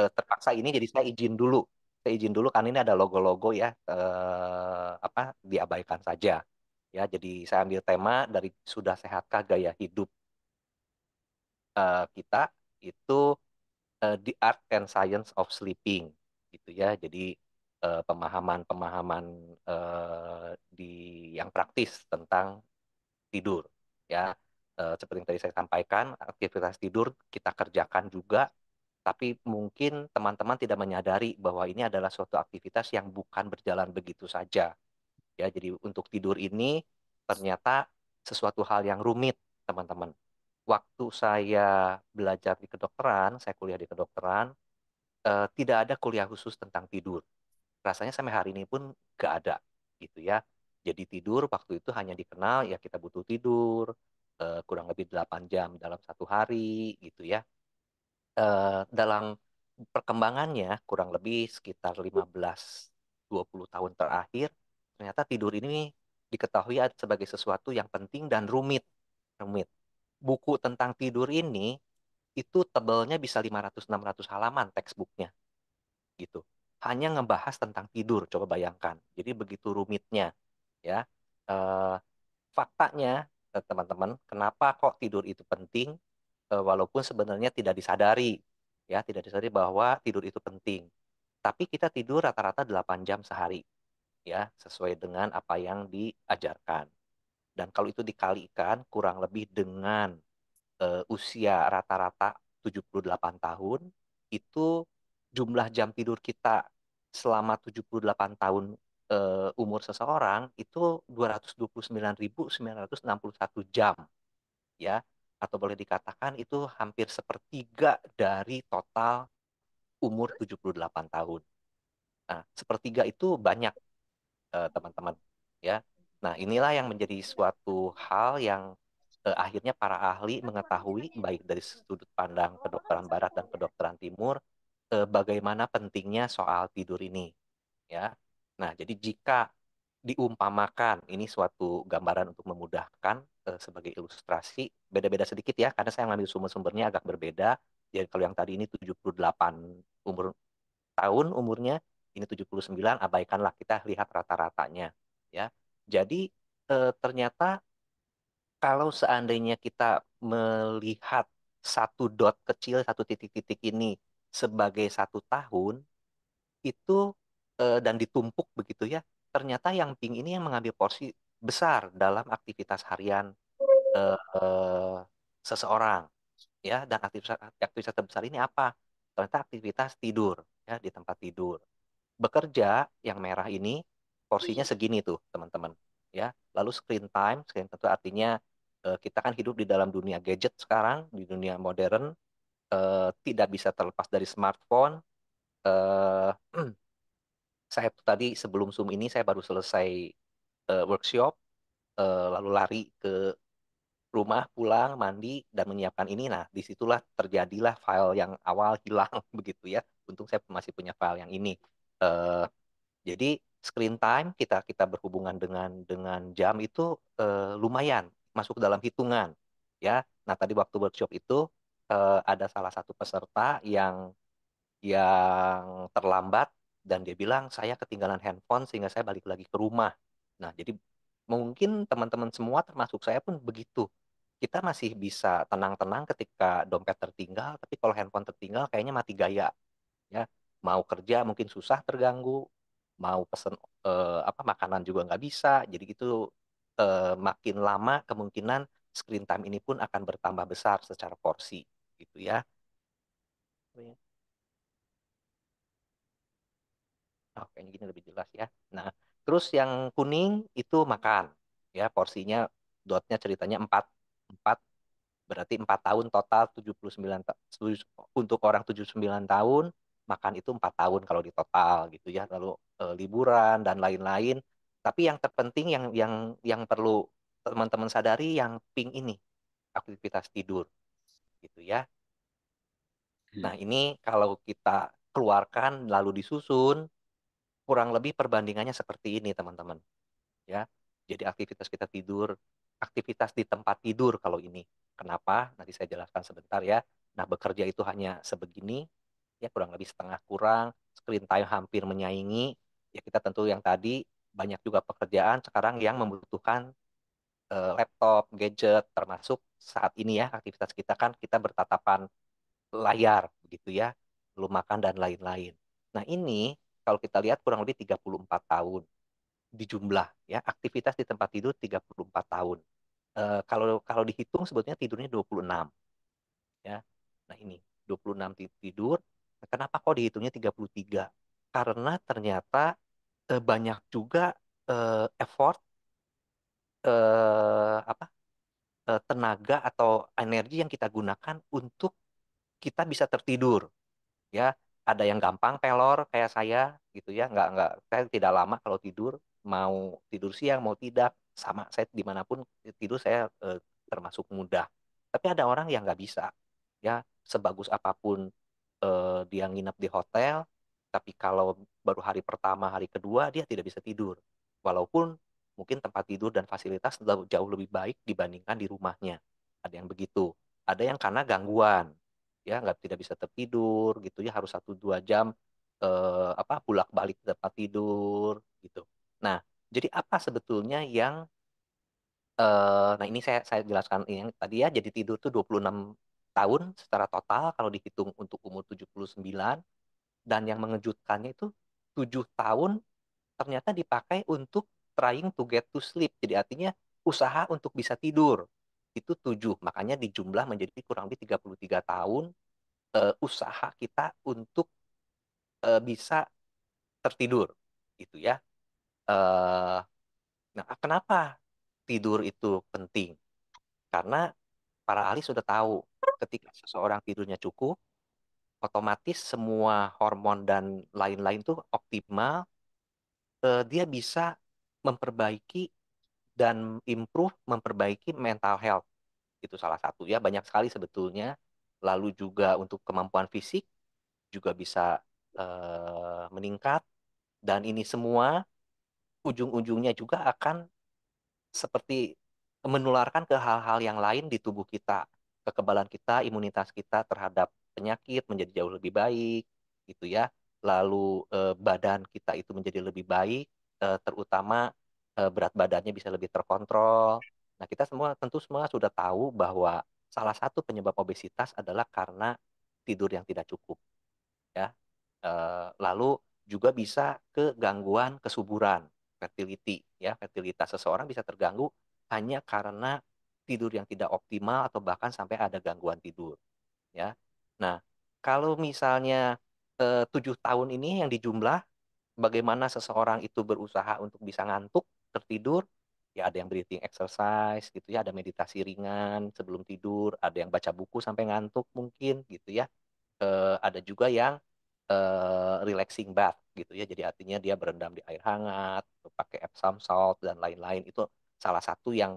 Eh, terpaksa ini jadi saya izin dulu saya izin dulu kan ini ada logo-logo ya eh, apa diabaikan saja ya jadi saya ambil tema dari sudah sehatkah gaya hidup eh, kita itu eh, the art and science of sleeping gitu ya jadi eh, pemahaman-pemahaman eh, di yang praktis tentang tidur ya eh, seperti yang tadi saya sampaikan aktivitas tidur kita kerjakan juga tapi mungkin teman-teman tidak menyadari bahwa ini adalah suatu aktivitas yang bukan berjalan begitu saja. Ya, jadi untuk tidur ini ternyata sesuatu hal yang rumit, teman-teman. Waktu saya belajar di kedokteran, saya kuliah di kedokteran, eh, tidak ada kuliah khusus tentang tidur. Rasanya sampai hari ini pun nggak ada, gitu ya. Jadi tidur waktu itu hanya dikenal ya kita butuh tidur eh, kurang lebih 8 jam dalam satu hari, gitu ya uh, dalam perkembangannya kurang lebih sekitar 15-20 tahun terakhir, ternyata tidur ini diketahui sebagai sesuatu yang penting dan rumit. rumit. Buku tentang tidur ini itu tebelnya bisa 500-600 halaman textbooknya. Gitu. Hanya ngebahas tentang tidur, coba bayangkan. Jadi begitu rumitnya. ya e, Faktanya, eh, teman-teman, kenapa kok tidur itu penting? Eh, walaupun sebenarnya tidak disadari ya tidak disadari bahwa tidur itu penting tapi kita tidur rata-rata 8 jam sehari ya sesuai dengan apa yang diajarkan dan kalau itu dikalikan kurang lebih dengan uh, usia rata-rata 78 tahun itu jumlah jam tidur kita selama 78 tahun uh, umur seseorang itu 229.961 jam ya atau boleh dikatakan itu hampir sepertiga dari total umur 78 tahun. Nah, sepertiga itu banyak eh, teman-teman eh, ya. Nah, inilah yang menjadi suatu hal yang eh, akhirnya para ahli mengetahui baik dari sudut pandang kedokteran barat dan kedokteran timur eh, bagaimana pentingnya soal tidur ini ya. Nah, jadi jika diumpamakan ini suatu gambaran untuk memudahkan eh, sebagai ilustrasi beda-beda sedikit ya karena saya ngambil sumber-sumbernya agak berbeda jadi ya, kalau yang tadi ini 78 umur tahun umurnya ini 79 abaikanlah kita lihat rata-ratanya ya jadi eh, ternyata kalau seandainya kita melihat satu dot kecil satu titik-titik ini sebagai satu tahun itu eh, dan ditumpuk begitu ya ternyata yang pink ini yang mengambil porsi besar dalam aktivitas harian uh, uh, seseorang ya dan aktivitas aktivitas terbesar ini apa ternyata aktivitas tidur ya di tempat tidur bekerja yang merah ini porsinya segini tuh teman-teman ya lalu screen time screen tentu artinya uh, kita kan hidup di dalam dunia gadget sekarang di dunia modern uh, tidak bisa terlepas dari smartphone uh, saya tadi sebelum Zoom ini saya baru selesai uh, workshop, uh, lalu lari ke rumah, pulang, mandi, dan menyiapkan ini. Nah, disitulah terjadilah file yang awal hilang begitu ya. Untung saya masih punya file yang ini. Uh, jadi screen time kita kita berhubungan dengan dengan jam itu uh, lumayan masuk dalam hitungan ya. Nah, tadi waktu workshop itu uh, ada salah satu peserta yang yang terlambat dan dia bilang saya ketinggalan handphone sehingga saya balik lagi ke rumah. Nah, jadi mungkin teman-teman semua termasuk saya pun begitu. Kita masih bisa tenang-tenang ketika dompet tertinggal, tapi kalau handphone tertinggal kayaknya mati gaya. Ya, mau kerja mungkin susah terganggu, mau pesen eh, apa makanan juga nggak bisa. Jadi itu eh, makin lama kemungkinan screen time ini pun akan bertambah besar secara porsi gitu ya. oh, kayaknya gini lebih jelas ya nah terus yang kuning itu makan ya porsinya dotnya ceritanya 4 4 berarti 4 tahun total 79 untuk orang 79 tahun makan itu 4 tahun kalau di total gitu ya lalu e, liburan dan lain-lain tapi yang terpenting yang yang yang perlu teman-teman sadari yang pink ini aktivitas tidur gitu ya hmm. nah ini kalau kita keluarkan lalu disusun kurang lebih perbandingannya seperti ini teman-teman ya jadi aktivitas kita tidur aktivitas di tempat tidur kalau ini kenapa nanti saya jelaskan sebentar ya nah bekerja itu hanya sebegini ya kurang lebih setengah kurang screen time hampir menyaingi ya kita tentu yang tadi banyak juga pekerjaan sekarang yang membutuhkan uh, laptop gadget termasuk saat ini ya aktivitas kita kan kita bertatapan layar begitu ya belum makan dan lain-lain. Nah ini kalau kita lihat kurang lebih 34 tahun di jumlah ya aktivitas di tempat tidur 34 tahun. E, kalau kalau dihitung sebetulnya tidurnya 26. Ya. Nah, ini 26 tidur. Nah, kenapa kok dihitungnya 33? Karena ternyata e, banyak juga e, effort e, apa? E, tenaga atau energi yang kita gunakan untuk kita bisa tertidur. Ya, ada yang gampang pelor kayak saya gitu ya nggak nggak saya tidak lama kalau tidur mau tidur siang mau tidak sama saya dimanapun tidur saya eh, termasuk mudah tapi ada orang yang nggak bisa ya sebagus apapun eh, dia nginep di hotel tapi kalau baru hari pertama hari kedua dia tidak bisa tidur walaupun mungkin tempat tidur dan fasilitas jauh lebih baik dibandingkan di rumahnya ada yang begitu ada yang karena gangguan ya nggak tidak bisa tertidur gitu ya harus satu dua jam eh, apa bolak balik tempat tidur gitu nah jadi apa sebetulnya yang eh, nah ini saya saya jelaskan yang tadi ya jadi tidur tuh 26 tahun secara total kalau dihitung untuk umur 79 dan yang mengejutkannya itu tujuh tahun ternyata dipakai untuk trying to get to sleep jadi artinya usaha untuk bisa tidur itu tujuh, Makanya dijumlah menjadi kurang lebih 33 tahun uh, usaha kita untuk uh, bisa tertidur gitu ya. Uh, nah, kenapa tidur itu penting? Karena para ahli sudah tahu ketika seseorang tidurnya cukup, otomatis semua hormon dan lain-lain tuh optimal, eh, dia bisa memperbaiki dan improve memperbaiki mental health itu salah satu ya banyak sekali sebetulnya lalu juga untuk kemampuan fisik juga bisa uh, meningkat dan ini semua ujung-ujungnya juga akan seperti menularkan ke hal-hal yang lain di tubuh kita kekebalan kita imunitas kita terhadap penyakit menjadi jauh lebih baik gitu ya lalu uh, badan kita itu menjadi lebih baik uh, terutama Eh, berat badannya bisa lebih terkontrol. Nah, kita semua tentu semua sudah tahu bahwa salah satu penyebab obesitas adalah karena tidur yang tidak cukup. Ya. E, lalu juga bisa ke gangguan kesuburan, fertility, ya, fertilitas seseorang bisa terganggu hanya karena tidur yang tidak optimal atau bahkan sampai ada gangguan tidur ya nah kalau misalnya eh, tujuh tahun ini yang dijumlah bagaimana seseorang itu berusaha untuk bisa ngantuk tertidur ya ada yang breathing exercise gitu ya, ada meditasi ringan sebelum tidur, ada yang baca buku sampai ngantuk mungkin gitu ya. E, ada juga yang e, relaxing bath gitu ya. Jadi artinya dia berendam di air hangat, pakai Epsom salt dan lain-lain itu salah satu yang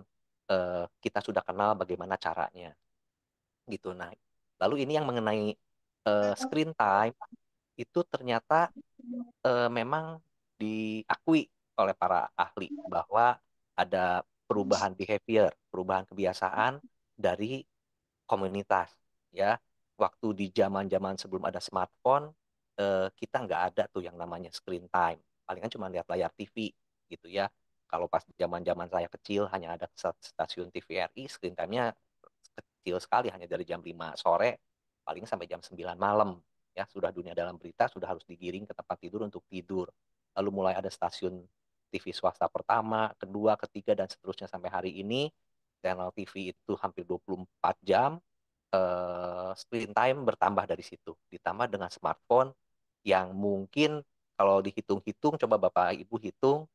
e, kita sudah kenal bagaimana caranya. Gitu nah. Lalu ini yang mengenai e, screen time itu ternyata e, memang diakui oleh para ahli bahwa ada perubahan behavior, perubahan kebiasaan dari komunitas ya. Waktu di zaman-zaman sebelum ada smartphone eh, kita nggak ada tuh yang namanya screen time. Palingan cuma lihat layar TV gitu ya. Kalau pas zaman-zaman saya kecil hanya ada stasiun TVRI, screen time-nya kecil sekali hanya dari jam 5 sore paling sampai jam 9 malam ya sudah dunia dalam berita sudah harus digiring ke tempat tidur untuk tidur lalu mulai ada stasiun TV swasta pertama, kedua, ketiga, dan seterusnya sampai hari ini. Channel TV itu hampir 24 jam. Uh, screen time bertambah dari situ. Ditambah dengan smartphone yang mungkin kalau dihitung-hitung, coba Bapak Ibu hitung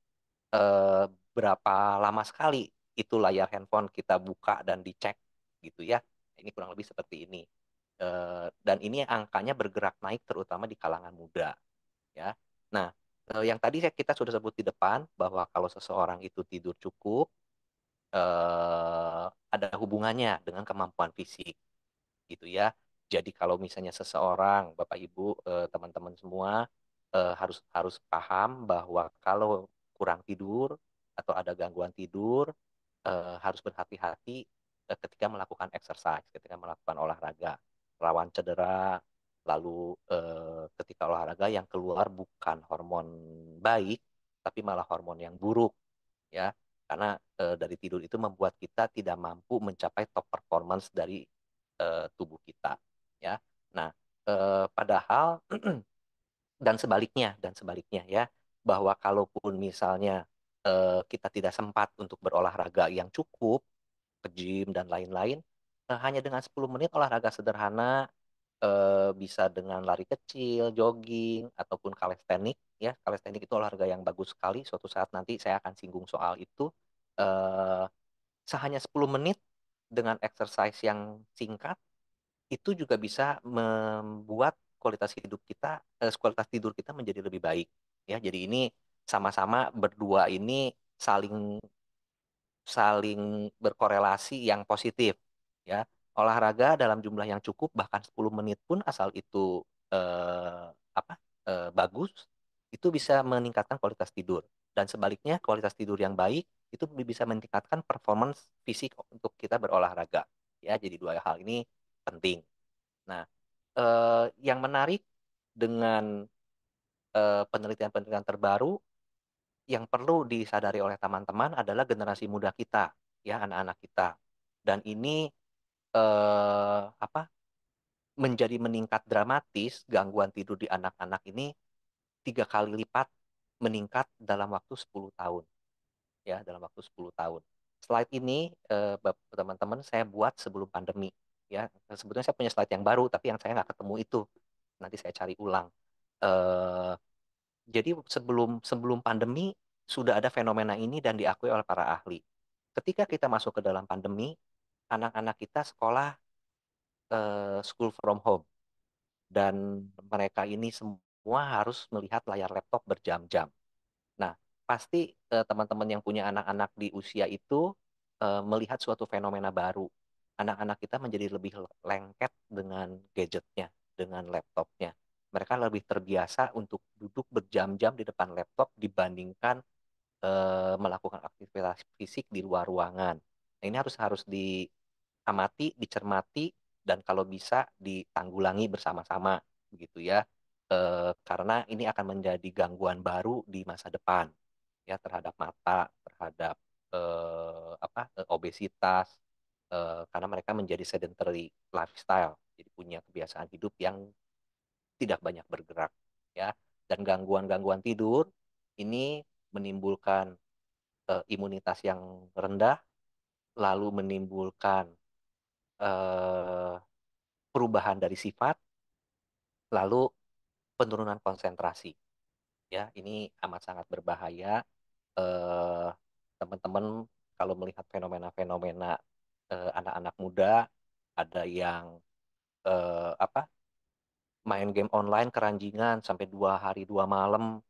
uh, berapa lama sekali itu layar handphone kita buka dan dicek gitu ya. Ini kurang lebih seperti ini. Uh, dan ini angkanya bergerak naik terutama di kalangan muda. ya. Nah, Eh, yang tadi saya kita sudah sebut di depan bahwa kalau seseorang itu tidur cukup eh, ada hubungannya dengan kemampuan fisik gitu ya jadi kalau misalnya seseorang bapak ibu teman eh, teman-teman semua uh, harus harus paham bahwa kalau kurang tidur atau ada gangguan tidur uh, harus berhati-hati uh, ketika melakukan exercise ketika melakukan olahraga rawan cedera lalu eh, ketika olahraga yang keluar bukan hormon baik tapi malah hormon yang buruk ya karena eh, dari tidur itu membuat kita tidak mampu mencapai top performance dari eh, tubuh kita ya nah eh, padahal dan sebaliknya dan sebaliknya ya bahwa kalaupun misalnya eh, kita tidak sempat untuk berolahraga yang cukup ke gym dan lain-lain eh, hanya dengan 10 menit olahraga sederhana Eh, bisa dengan lari kecil, jogging ataupun kalestenik ya. Kalestenik itu olahraga yang bagus sekali. Suatu saat nanti saya akan singgung soal itu. Eh, sehanya 10 menit dengan exercise yang singkat itu juga bisa membuat kualitas hidup kita, eh, kualitas tidur kita menjadi lebih baik ya. Jadi ini sama-sama berdua ini saling saling berkorelasi yang positif ya olahraga dalam jumlah yang cukup bahkan 10 menit pun asal itu eh, apa eh, bagus itu bisa meningkatkan kualitas tidur dan sebaliknya kualitas tidur yang baik itu bisa meningkatkan performance fisik untuk kita berolahraga ya jadi dua hal ini penting nah eh, yang menarik dengan eh, penelitian-penelitian terbaru yang perlu disadari oleh teman-teman adalah generasi muda kita ya anak-anak kita dan ini eh, apa menjadi meningkat dramatis gangguan tidur di anak-anak ini tiga kali lipat meningkat dalam waktu 10 tahun ya dalam waktu 10 tahun slide ini teman eh, teman-teman saya buat sebelum pandemi ya sebetulnya saya punya slide yang baru tapi yang saya nggak ketemu itu nanti saya cari ulang eh, jadi sebelum sebelum pandemi sudah ada fenomena ini dan diakui oleh para ahli ketika kita masuk ke dalam pandemi anak-anak kita sekolah eh, school from home dan mereka ini semua harus melihat layar laptop berjam-jam. Nah, pasti teman eh, teman-teman yang punya anak-anak di usia itu eh, melihat suatu fenomena baru. Anak-anak kita menjadi lebih lengket dengan gadgetnya, dengan laptopnya mereka lebih terbiasa untuk duduk berjam-jam di depan laptop dibandingkan eh, melakukan aktivitas fisik di luar ruangan. Nah, ini harus harus di amati, dicermati, dan kalau bisa ditanggulangi bersama-sama, begitu ya. E, karena ini akan menjadi gangguan baru di masa depan, ya terhadap mata, terhadap e, apa e, obesitas, e, karena mereka menjadi sedentary lifestyle, jadi punya kebiasaan hidup yang tidak banyak bergerak, ya. Dan gangguan-gangguan tidur ini menimbulkan e, imunitas yang rendah, lalu menimbulkan eh, perubahan dari sifat lalu penurunan konsentrasi. Ya, ini amat sangat berbahaya eh, teman-teman kalau melihat fenomena-fenomena eh, anak-anak muda ada yang eh, apa main game online keranjingan sampai dua hari dua malam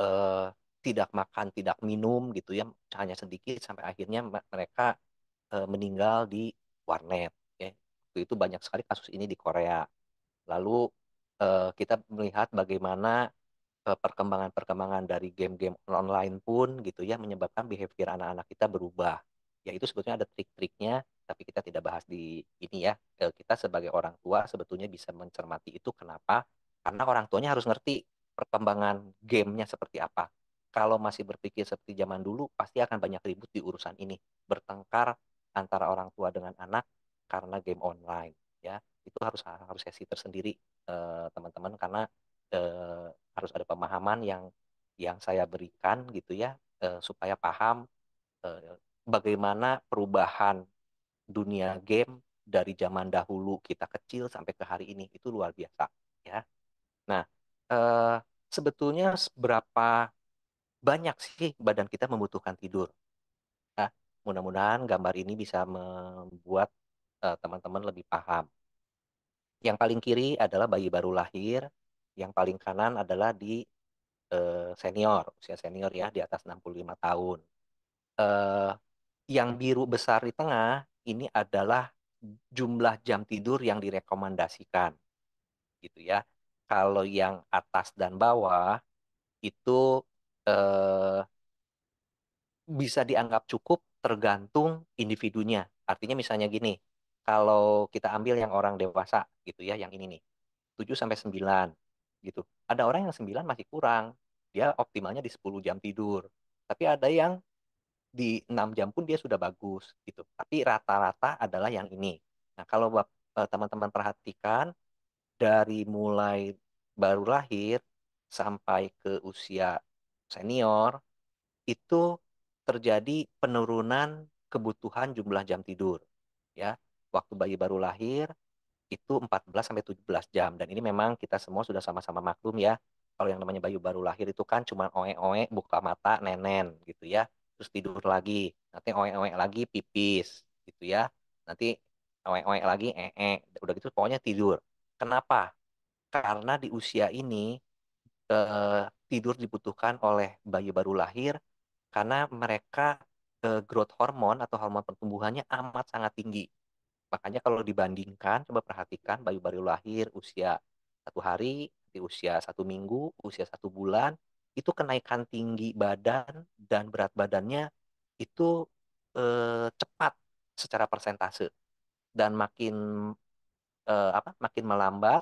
eh, tidak makan tidak minum gitu ya hanya sedikit sampai akhirnya mereka eh, meninggal di warnet. Ya. Itu, itu banyak sekali kasus ini di Korea. Lalu eh, kita melihat bagaimana eh, perkembangan-perkembangan dari game-game online pun gitu ya menyebabkan behavior anak-anak kita berubah. Ya itu sebetulnya ada trik-triknya, tapi kita tidak bahas di ini ya. Eh, kita sebagai orang tua sebetulnya bisa mencermati itu kenapa? Karena orang tuanya harus ngerti perkembangan gamenya seperti apa. Kalau masih berpikir seperti zaman dulu, pasti akan banyak ribut di urusan ini. Bertengkar antara orang tua dengan anak karena game online ya itu harus harus sesi tersendiri eh, teman-teman eh, karena eh, harus ada pemahaman yang yang saya berikan gitu ya eh, supaya paham eh, bagaimana perubahan dunia game dari zaman dahulu kita kecil sampai ke hari ini itu luar biasa ya nah eh, sebetulnya berapa banyak sih badan kita membutuhkan tidur Mudah-mudahan gambar ini bisa membuat eh, teman-teman uh, lebih paham. Yang paling kiri adalah bayi baru lahir, yang paling kanan adalah di uh, senior, usia senior ya di atas 65 tahun. Uh, yang biru besar di tengah ini adalah jumlah jam tidur yang direkomendasikan. Gitu ya. Kalau yang atas dan bawah itu eh, bisa dianggap cukup tergantung individunya. Artinya misalnya gini, kalau kita ambil yang orang dewasa gitu ya, yang ini nih. 7 sampai 9 gitu. Ada orang yang 9 masih kurang. Dia optimalnya di 10 jam tidur. Tapi ada yang di 6 jam pun dia sudah bagus gitu. Tapi rata-rata adalah yang ini. Nah, kalau e, teman-teman perhatikan dari mulai baru lahir sampai ke usia senior itu terjadi penurunan kebutuhan jumlah jam tidur. Ya, waktu bayi baru lahir itu 14 sampai 17 jam dan ini memang kita semua sudah sama-sama maklum ya. Kalau yang namanya bayi baru lahir itu kan cuma oe-oe, buka mata, nenen gitu ya. Terus tidur lagi, nanti oe-oe lagi pipis gitu ya. Nanti oe-oe lagi ee, -e. udah gitu pokoknya tidur. Kenapa? Karena di usia ini eh, tidur dibutuhkan oleh bayi baru lahir karena mereka eh, growth hormon atau hormon pertumbuhannya amat sangat tinggi. Makanya kalau dibandingkan, coba perhatikan bayi baru lahir usia satu hari, di usia satu minggu, usia satu bulan, itu kenaikan tinggi badan dan berat badannya itu eh, cepat secara persentase dan makin eh, apa makin melambat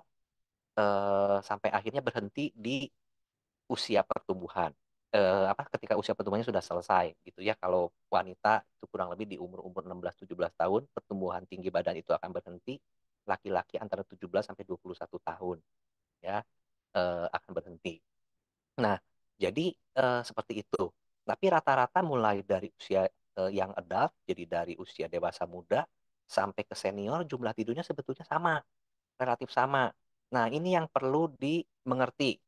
eh, sampai akhirnya berhenti di usia pertumbuhan eh, apa ketika usia pertumbuhannya sudah selesai gitu ya kalau wanita itu kurang lebih di umur-umur 16-17 tahun pertumbuhan tinggi badan itu akan berhenti laki-laki antara 17 sampai 21 tahun ya eh, akan berhenti. Nah, jadi eh, seperti itu. Tapi rata-rata mulai dari usia eh, yang adult jadi dari usia dewasa muda sampai ke senior jumlah tidurnya sebetulnya sama, relatif sama. Nah, ini yang perlu dimengerti.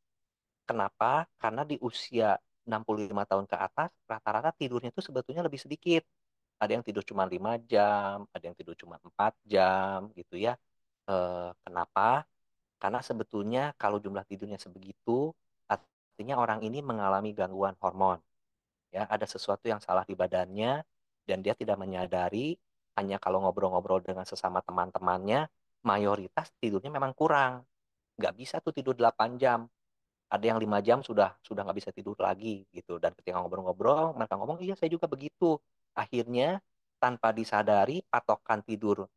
Kenapa? Karena di usia 65 tahun ke atas rata-rata tidurnya itu sebetulnya lebih sedikit. Ada yang tidur cuma 5 jam, ada yang tidur cuma 4 jam gitu ya. Eh, kenapa? Karena sebetulnya kalau jumlah tidurnya sebegitu artinya orang ini mengalami gangguan hormon. Ya, ada sesuatu yang salah di badannya dan dia tidak menyadari hanya kalau ngobrol-ngobrol dengan sesama teman-temannya mayoritas tidurnya memang kurang. Nggak bisa tuh tidur 8 jam ada yang lima jam sudah sudah nggak bisa tidur lagi gitu dan ketika ngobrol-ngobrol mereka ngomong iya saya juga begitu akhirnya tanpa disadari patokan tidurnya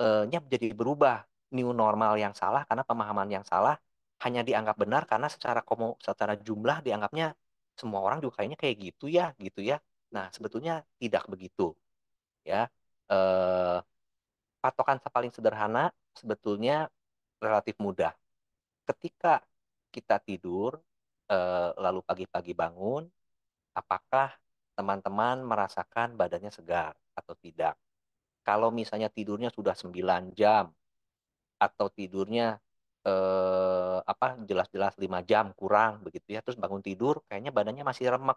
eh, menjadi berubah new normal yang salah karena pemahaman yang salah hanya dianggap benar karena secara komo secara jumlah dianggapnya semua orang juga kayaknya kayak gitu ya gitu ya nah sebetulnya tidak begitu ya eh, patokan paling sederhana sebetulnya relatif mudah ketika kita tidur eh, lalu pagi-pagi bangun, apakah teman-teman merasakan badannya segar atau tidak? Kalau misalnya tidurnya sudah 9 jam atau tidurnya eh, apa jelas-jelas 5 jam kurang begitu ya, terus bangun tidur kayaknya badannya masih remek,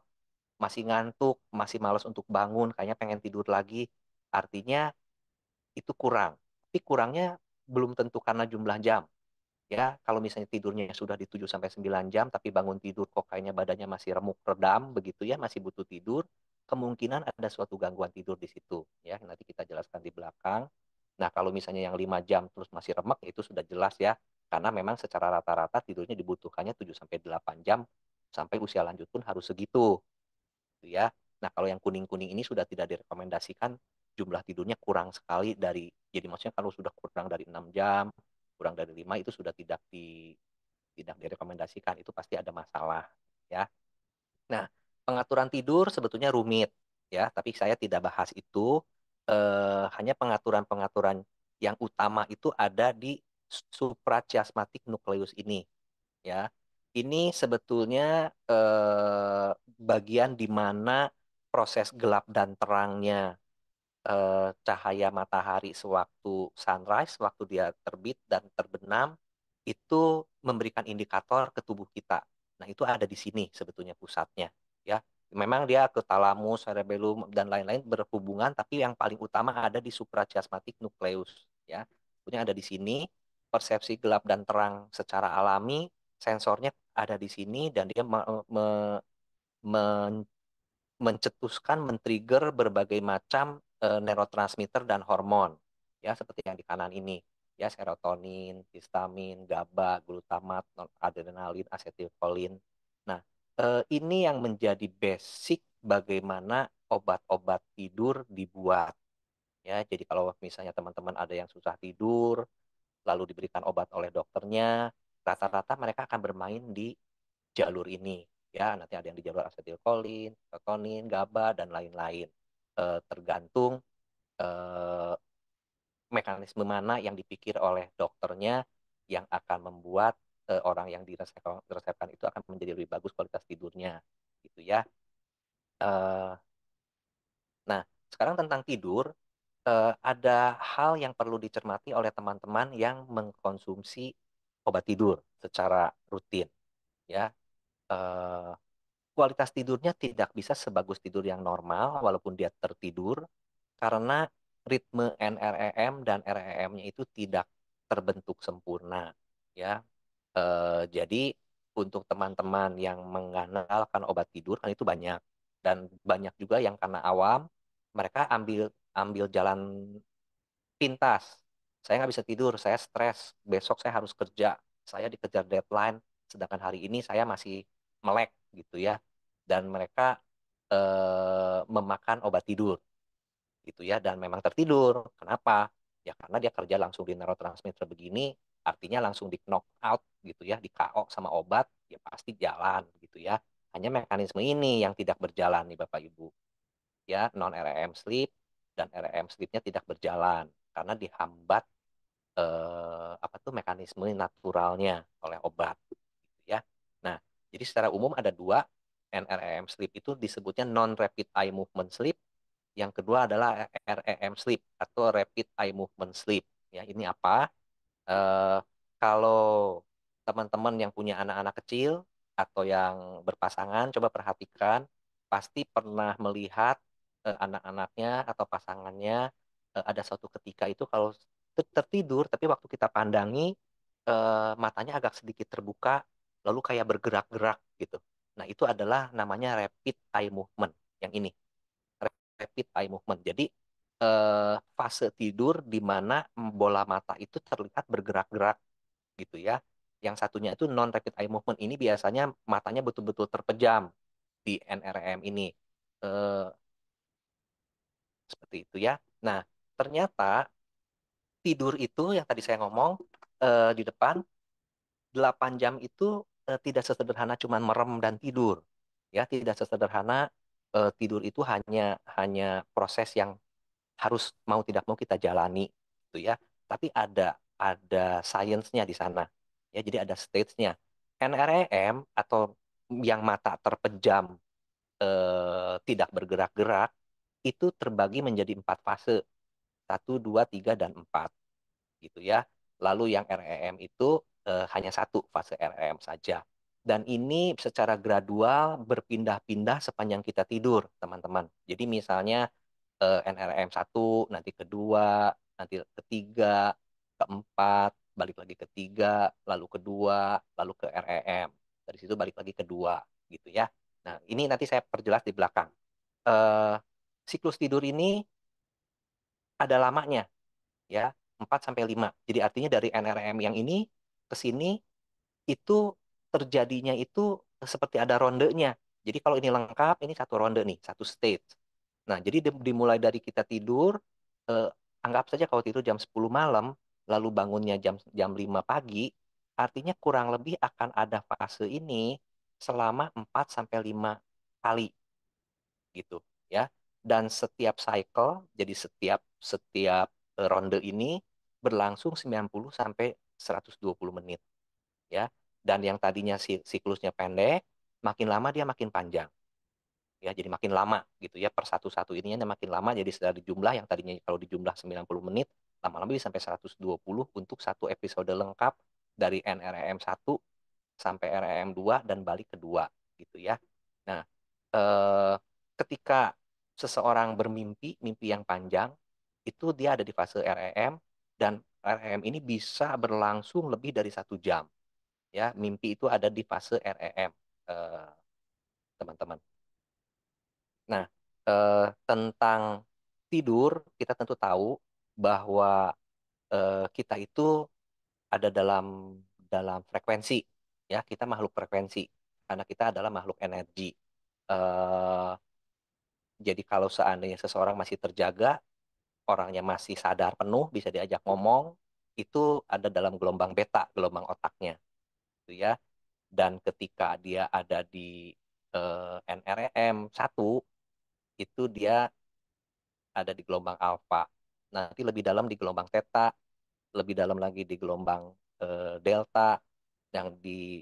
masih ngantuk, masih males untuk bangun, kayaknya pengen tidur lagi. Artinya itu kurang. Tapi kurangnya belum tentu karena jumlah jam, ya kalau misalnya tidurnya sudah di 7 sampai 9 jam tapi bangun tidur kok kayaknya badannya masih remuk redam begitu ya masih butuh tidur kemungkinan ada suatu gangguan tidur di situ ya nanti kita jelaskan di belakang nah kalau misalnya yang 5 jam terus masih remek itu sudah jelas ya karena memang secara rata-rata tidurnya dibutuhkannya 7 sampai 8 jam sampai usia lanjut pun harus segitu gitu ya nah kalau yang kuning-kuning ini sudah tidak direkomendasikan jumlah tidurnya kurang sekali dari jadi maksudnya kalau sudah kurang dari 6 jam kurang dari lima itu sudah tidak di tidak direkomendasikan itu pasti ada masalah ya nah pengaturan tidur sebetulnya rumit ya tapi saya tidak bahas itu e, hanya pengaturan-pengaturan yang utama itu ada di suprachiasmatic nucleus ini ya ini sebetulnya e, bagian di mana proses gelap dan terangnya eh, cahaya matahari sewaktu sunrise, sewaktu dia terbit dan terbenam itu memberikan indikator ke tubuh kita. Nah, itu ada di sini sebetulnya pusatnya, ya. Memang dia ke talamus, cerebellum dan lain-lain berhubungan, tapi yang paling utama ada di suprachiasmatic nucleus, ya. Punya ada di sini, persepsi gelap dan terang secara alami, sensornya ada di sini dan dia me, me, me, mencetuskan, men-trigger berbagai macam e, neurotransmitter dan hormon ya seperti yang di kanan ini ya serotonin, histamin, GABA, glutamat, adrenalin, asetilkolin. Nah, e, ini yang menjadi basic bagaimana obat-obat tidur dibuat. Ya, jadi kalau misalnya teman-teman ada yang susah tidur, lalu diberikan obat oleh dokternya, rata-rata mereka akan bermain di jalur ini. Ya, nanti ada yang di jalur asetilkolin, serotonin, GABA dan lain-lain uh, tergantung uh, mekanisme mana yang dipikir oleh dokternya yang akan membuat uh, orang yang diresepkan, itu akan menjadi lebih bagus kualitas tidurnya gitu ya. Uh, nah, sekarang tentang tidur uh, ada hal yang perlu dicermati oleh teman-teman yang mengkonsumsi obat tidur secara rutin ya. Uh, kualitas tidurnya tidak bisa sebagus tidur yang normal walaupun dia tertidur karena ritme NREM dan REM-nya itu tidak terbentuk sempurna ya. E, jadi untuk teman-teman yang mengandalkan obat tidur kan itu banyak dan banyak juga yang karena awam mereka ambil ambil jalan pintas. Saya nggak bisa tidur, saya stres, besok saya harus kerja, saya dikejar deadline sedangkan hari ini saya masih melek gitu ya dan mereka eh, memakan obat tidur gitu ya dan memang tertidur kenapa ya karena dia kerja langsung di neurotransmitter begini artinya langsung di knock out gitu ya di KO sama obat ya pasti jalan gitu ya hanya mekanisme ini yang tidak berjalan nih Bapak Ibu ya non REM sleep dan REM sleepnya tidak berjalan karena dihambat eh, apa tuh mekanisme naturalnya oleh obat gitu ya nah jadi secara umum ada dua NREM sleep itu disebutnya non rapid eye movement sleep. Yang kedua adalah REM sleep atau rapid eye movement sleep. Ya, ini apa? Eh, kalau teman-teman yang punya anak-anak kecil atau yang berpasangan coba perhatikan pasti pernah melihat eh, anak-anaknya atau pasangannya eh, ada suatu ketika itu kalau tertidur tapi waktu kita pandangi eh, matanya agak sedikit terbuka lalu kayak bergerak-gerak gitu Nah, itu adalah namanya rapid eye movement yang ini. Rapid eye movement. Jadi eh, fase tidur di mana bola mata itu terlihat bergerak-gerak gitu ya. Yang satunya itu non rapid eye movement ini biasanya matanya betul-betul terpejam di NRM ini. Eh, seperti itu ya. Nah, ternyata tidur itu yang tadi saya ngomong eh, di depan 8 jam itu Eh, tidak sesederhana cuman merem dan tidur. Ya, tidak sesederhana uh, tidur itu hanya hanya proses yang harus mau tidak mau kita jalani gitu ya. Tapi ada ada sainsnya di sana. Ya, jadi ada stage-nya. NREM atau yang mata terpejam eh, tidak bergerak-gerak itu terbagi menjadi empat fase. Satu, dua, tiga, dan empat. Gitu ya. Lalu yang REM itu eh, hanya satu fase REM saja. Dan ini secara gradual berpindah-pindah sepanjang kita tidur, teman-teman. Jadi misalnya eh, NREM 1, nanti kedua, nanti ketiga, keempat, balik lagi ketiga, lalu kedua, lalu ke REM. Dari situ balik lagi kedua, gitu ya. Nah, ini nanti saya perjelas di belakang. Eh, siklus tidur ini ada lamanya, ya, 4 sampai 5. Jadi artinya dari NREM yang ini ke sini itu terjadinya itu seperti ada rondenya. Jadi kalau ini lengkap, ini satu ronde nih, satu stage. Nah, jadi dimulai dari kita tidur, eh, anggap saja kalau tidur jam 10 malam, lalu bangunnya jam jam 5 pagi, artinya kurang lebih akan ada fase ini selama 4 sampai 5 kali. Gitu, ya. Dan setiap cycle, jadi setiap setiap eh, ronde ini berlangsung 90 sampai 120 menit. Ya. Dan yang tadinya siklusnya pendek, makin lama dia makin panjang. Ya, jadi makin lama gitu ya per satu-satu ininya makin lama jadi dari jumlah yang tadinya kalau di jumlah 90 menit lama-lama bisa sampai 120 untuk satu episode lengkap dari NREM 1 sampai REM 2 dan balik kedua, gitu ya. Nah, eh, ketika seseorang bermimpi, mimpi yang panjang, itu dia ada di fase REM dan REM ini bisa berlangsung lebih dari satu jam. Ya, mimpi itu ada di fase REM, eh, teman-teman. Eh, nah, eh, tentang tidur kita tentu tahu bahwa eh, kita itu ada dalam dalam frekuensi. Ya, kita makhluk frekuensi. Karena kita adalah makhluk energi. Eh, jadi kalau seandainya seseorang masih terjaga, orangnya masih sadar penuh bisa diajak ngomong itu ada dalam gelombang beta gelombang otaknya gitu ya dan ketika dia ada di eh, NREM 1 itu dia ada di gelombang alfa nanti lebih dalam di gelombang theta lebih dalam lagi di gelombang eh, delta yang di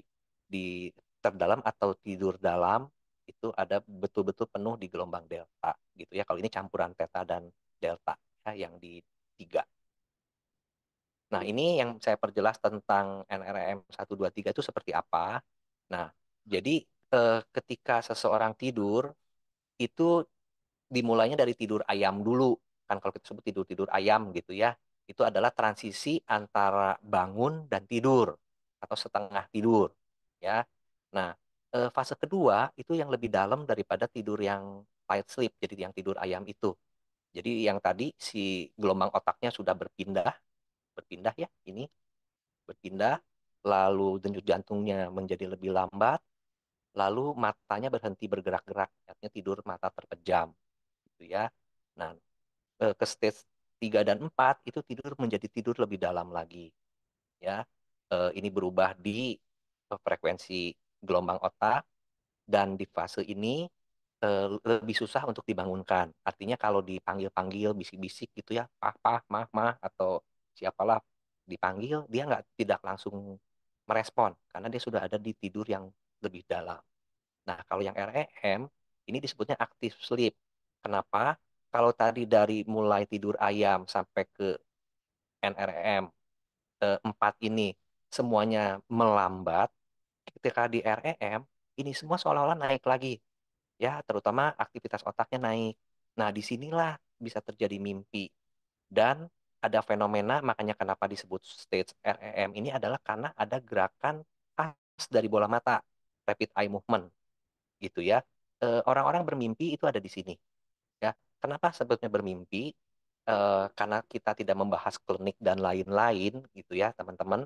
di terdalam atau tidur dalam itu ada betul-betul penuh di gelombang delta gitu ya kalau ini campuran theta dan delta yang di tiga. Nah, ini yang saya perjelas tentang NRM 123 itu seperti apa. Nah, jadi eh, ketika seseorang tidur, itu dimulainya dari tidur ayam dulu. Kan kalau kita sebut tidur-tidur ayam gitu ya, itu adalah transisi antara bangun dan tidur atau setengah tidur. ya. Nah, eh, fase kedua itu yang lebih dalam daripada tidur yang light sleep, jadi yang tidur ayam itu. Jadi yang tadi si gelombang otaknya sudah berpindah, berpindah ya ini, berpindah, lalu denyut jantungnya menjadi lebih lambat, lalu matanya berhenti bergerak-gerak, artinya tidur mata terpejam, gitu ya. Nah, eh, ke stage 3 dan 4 itu tidur menjadi tidur lebih dalam lagi. Ya. Eh, ini berubah di eh, frekuensi gelombang otak dan di fase ini lebih susah untuk dibangunkan. Artinya kalau dipanggil-panggil, bisik-bisik gitu ya, papa, mah, mah, atau siapalah dipanggil, dia nggak tidak langsung merespon karena dia sudah ada di tidur yang lebih dalam. Nah, kalau yang REM ini disebutnya active sleep. Kenapa? Kalau tadi dari mulai tidur ayam sampai ke NREM empat ini semuanya melambat, ketika di REM ini semua seolah-olah naik lagi ya terutama aktivitas otaknya naik. Nah, disinilah bisa terjadi mimpi. Dan ada fenomena, makanya kenapa disebut stage REM ini adalah karena ada gerakan khas dari bola mata, rapid eye movement. Gitu ya. Eh, orang-orang bermimpi itu ada di sini. Ya, kenapa sebetulnya bermimpi? E, karena kita tidak membahas klinik dan lain-lain gitu ya, teman-teman.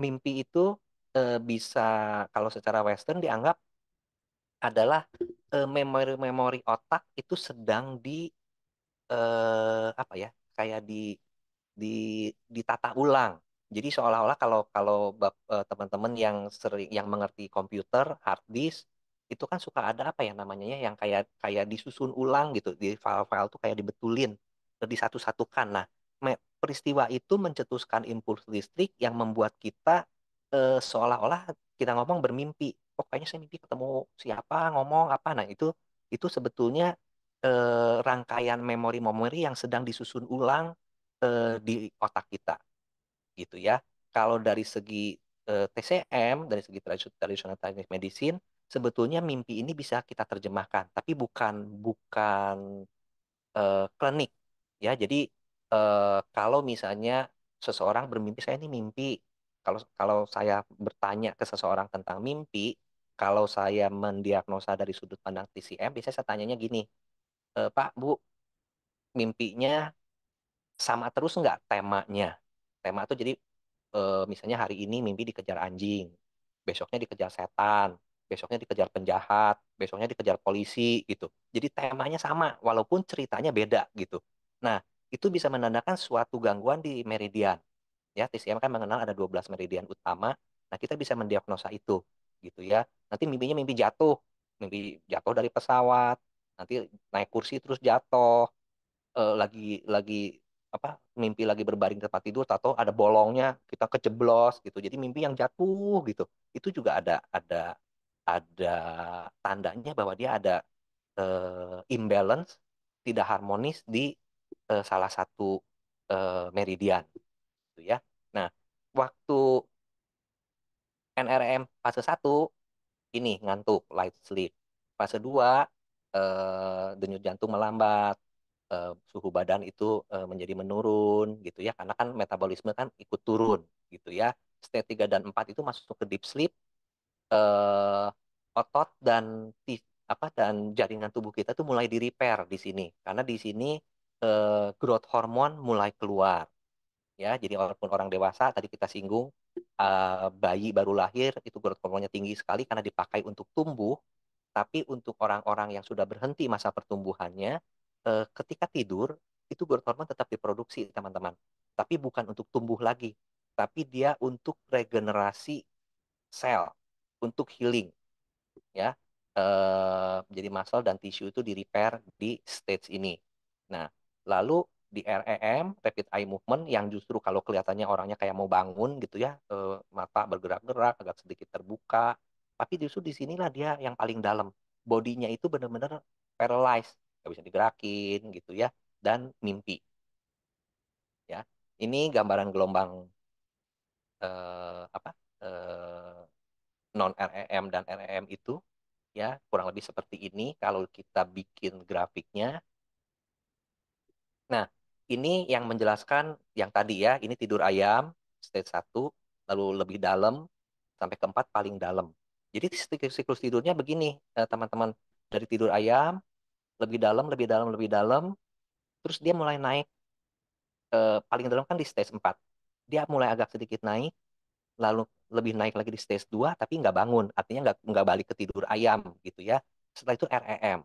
Mimpi itu e, bisa kalau secara western dianggap adalah memori-memori eh, otak itu sedang di uh, apa ya kayak di di ditata ulang. Jadi seolah-olah kalau kalau eh, teman-teman yang sering yang mengerti komputer hard disk itu kan suka ada apa ya namanya ya, yang kayak kayak disusun ulang gitu di file-file tuh kayak dibetulin satu satukan Nah, peristiwa itu mencetuskan impuls listrik yang membuat kita uh, seolah-olah kita ngomong bermimpi pokoknya oh, saya mimpi ketemu siapa ngomong apa nah itu itu sebetulnya eh, rangkaian memori-memori yang sedang disusun ulang eh, di otak kita gitu ya kalau dari segi eh, TCM dari segi tradisional Chinese medicine sebetulnya mimpi ini bisa kita terjemahkan tapi bukan bukan eh, klinik ya jadi eh, kalau misalnya seseorang bermimpi saya ini mimpi kalau kalau saya bertanya ke seseorang tentang mimpi kalau saya mendiagnosa dari sudut pandang TCM, biasanya saya tanyanya gini, e, Pak, Bu, mimpinya sama terus nggak temanya? Tema itu jadi e, misalnya hari ini mimpi dikejar anjing, besoknya dikejar setan, besoknya dikejar penjahat, besoknya dikejar polisi gitu. Jadi temanya sama, walaupun ceritanya beda gitu. Nah, itu bisa menandakan suatu gangguan di meridian. Ya, TCM kan mengenal ada 12 meridian utama. Nah, kita bisa mendiagnosa itu gitu ya nanti mimpinya mimpi jatuh mimpi jatuh dari pesawat nanti naik kursi terus jatuh e, lagi lagi apa mimpi lagi berbaring tempat tidur atau ada bolongnya kita kejeblos gitu jadi mimpi yang jatuh gitu itu juga ada ada ada tandanya bahwa dia ada uh, imbalance tidak harmonis di uh, salah satu uh, meridian gitu ya nah waktu NRM fase 1 ini ngantuk light sleep. Fase 2 eh, denyut jantung melambat, eh, suhu badan itu eh, menjadi menurun gitu ya karena kan metabolisme kan ikut turun gitu ya. Stage 3 dan 4 itu masuk ke deep sleep. Eh, otot dan apa dan jaringan tubuh kita tuh mulai di repair di sini karena di sini eh, growth hormone mulai keluar ya jadi walaupun orang dewasa tadi kita singgung uh, bayi baru lahir itu growth hormonnya tinggi sekali karena dipakai untuk tumbuh tapi untuk orang-orang yang sudah berhenti masa pertumbuhannya uh, ketika tidur itu growth hormon tetap diproduksi teman-teman tapi bukan untuk tumbuh lagi tapi dia untuk regenerasi sel untuk healing ya uh, jadi muscle dan tisu itu di repair di stage ini nah lalu di REM rapid eye movement yang justru kalau kelihatannya orangnya kayak mau bangun gitu ya e, mata bergerak-gerak agak sedikit terbuka tapi justru di sinilah dia yang paling dalam bodinya itu benar-benar paralyzed nggak bisa digerakin gitu ya dan mimpi ya ini gambaran gelombang eh, eh, e, apa E, non REM dan REM itu ya kurang lebih seperti ini kalau kita bikin grafiknya Nah, ini yang menjelaskan yang tadi ya, ini tidur ayam stage 1, lalu lebih dalam sampai keempat paling dalam. Jadi siklus tidurnya begini, eh, teman-teman. Dari tidur ayam, lebih dalam, lebih dalam, lebih dalam, terus dia mulai naik eh, paling dalam kan di stage 4. Dia mulai agak sedikit naik, lalu lebih naik lagi di stage 2 tapi nggak bangun, artinya nggak nggak balik ke tidur ayam gitu ya. Setelah itu REM.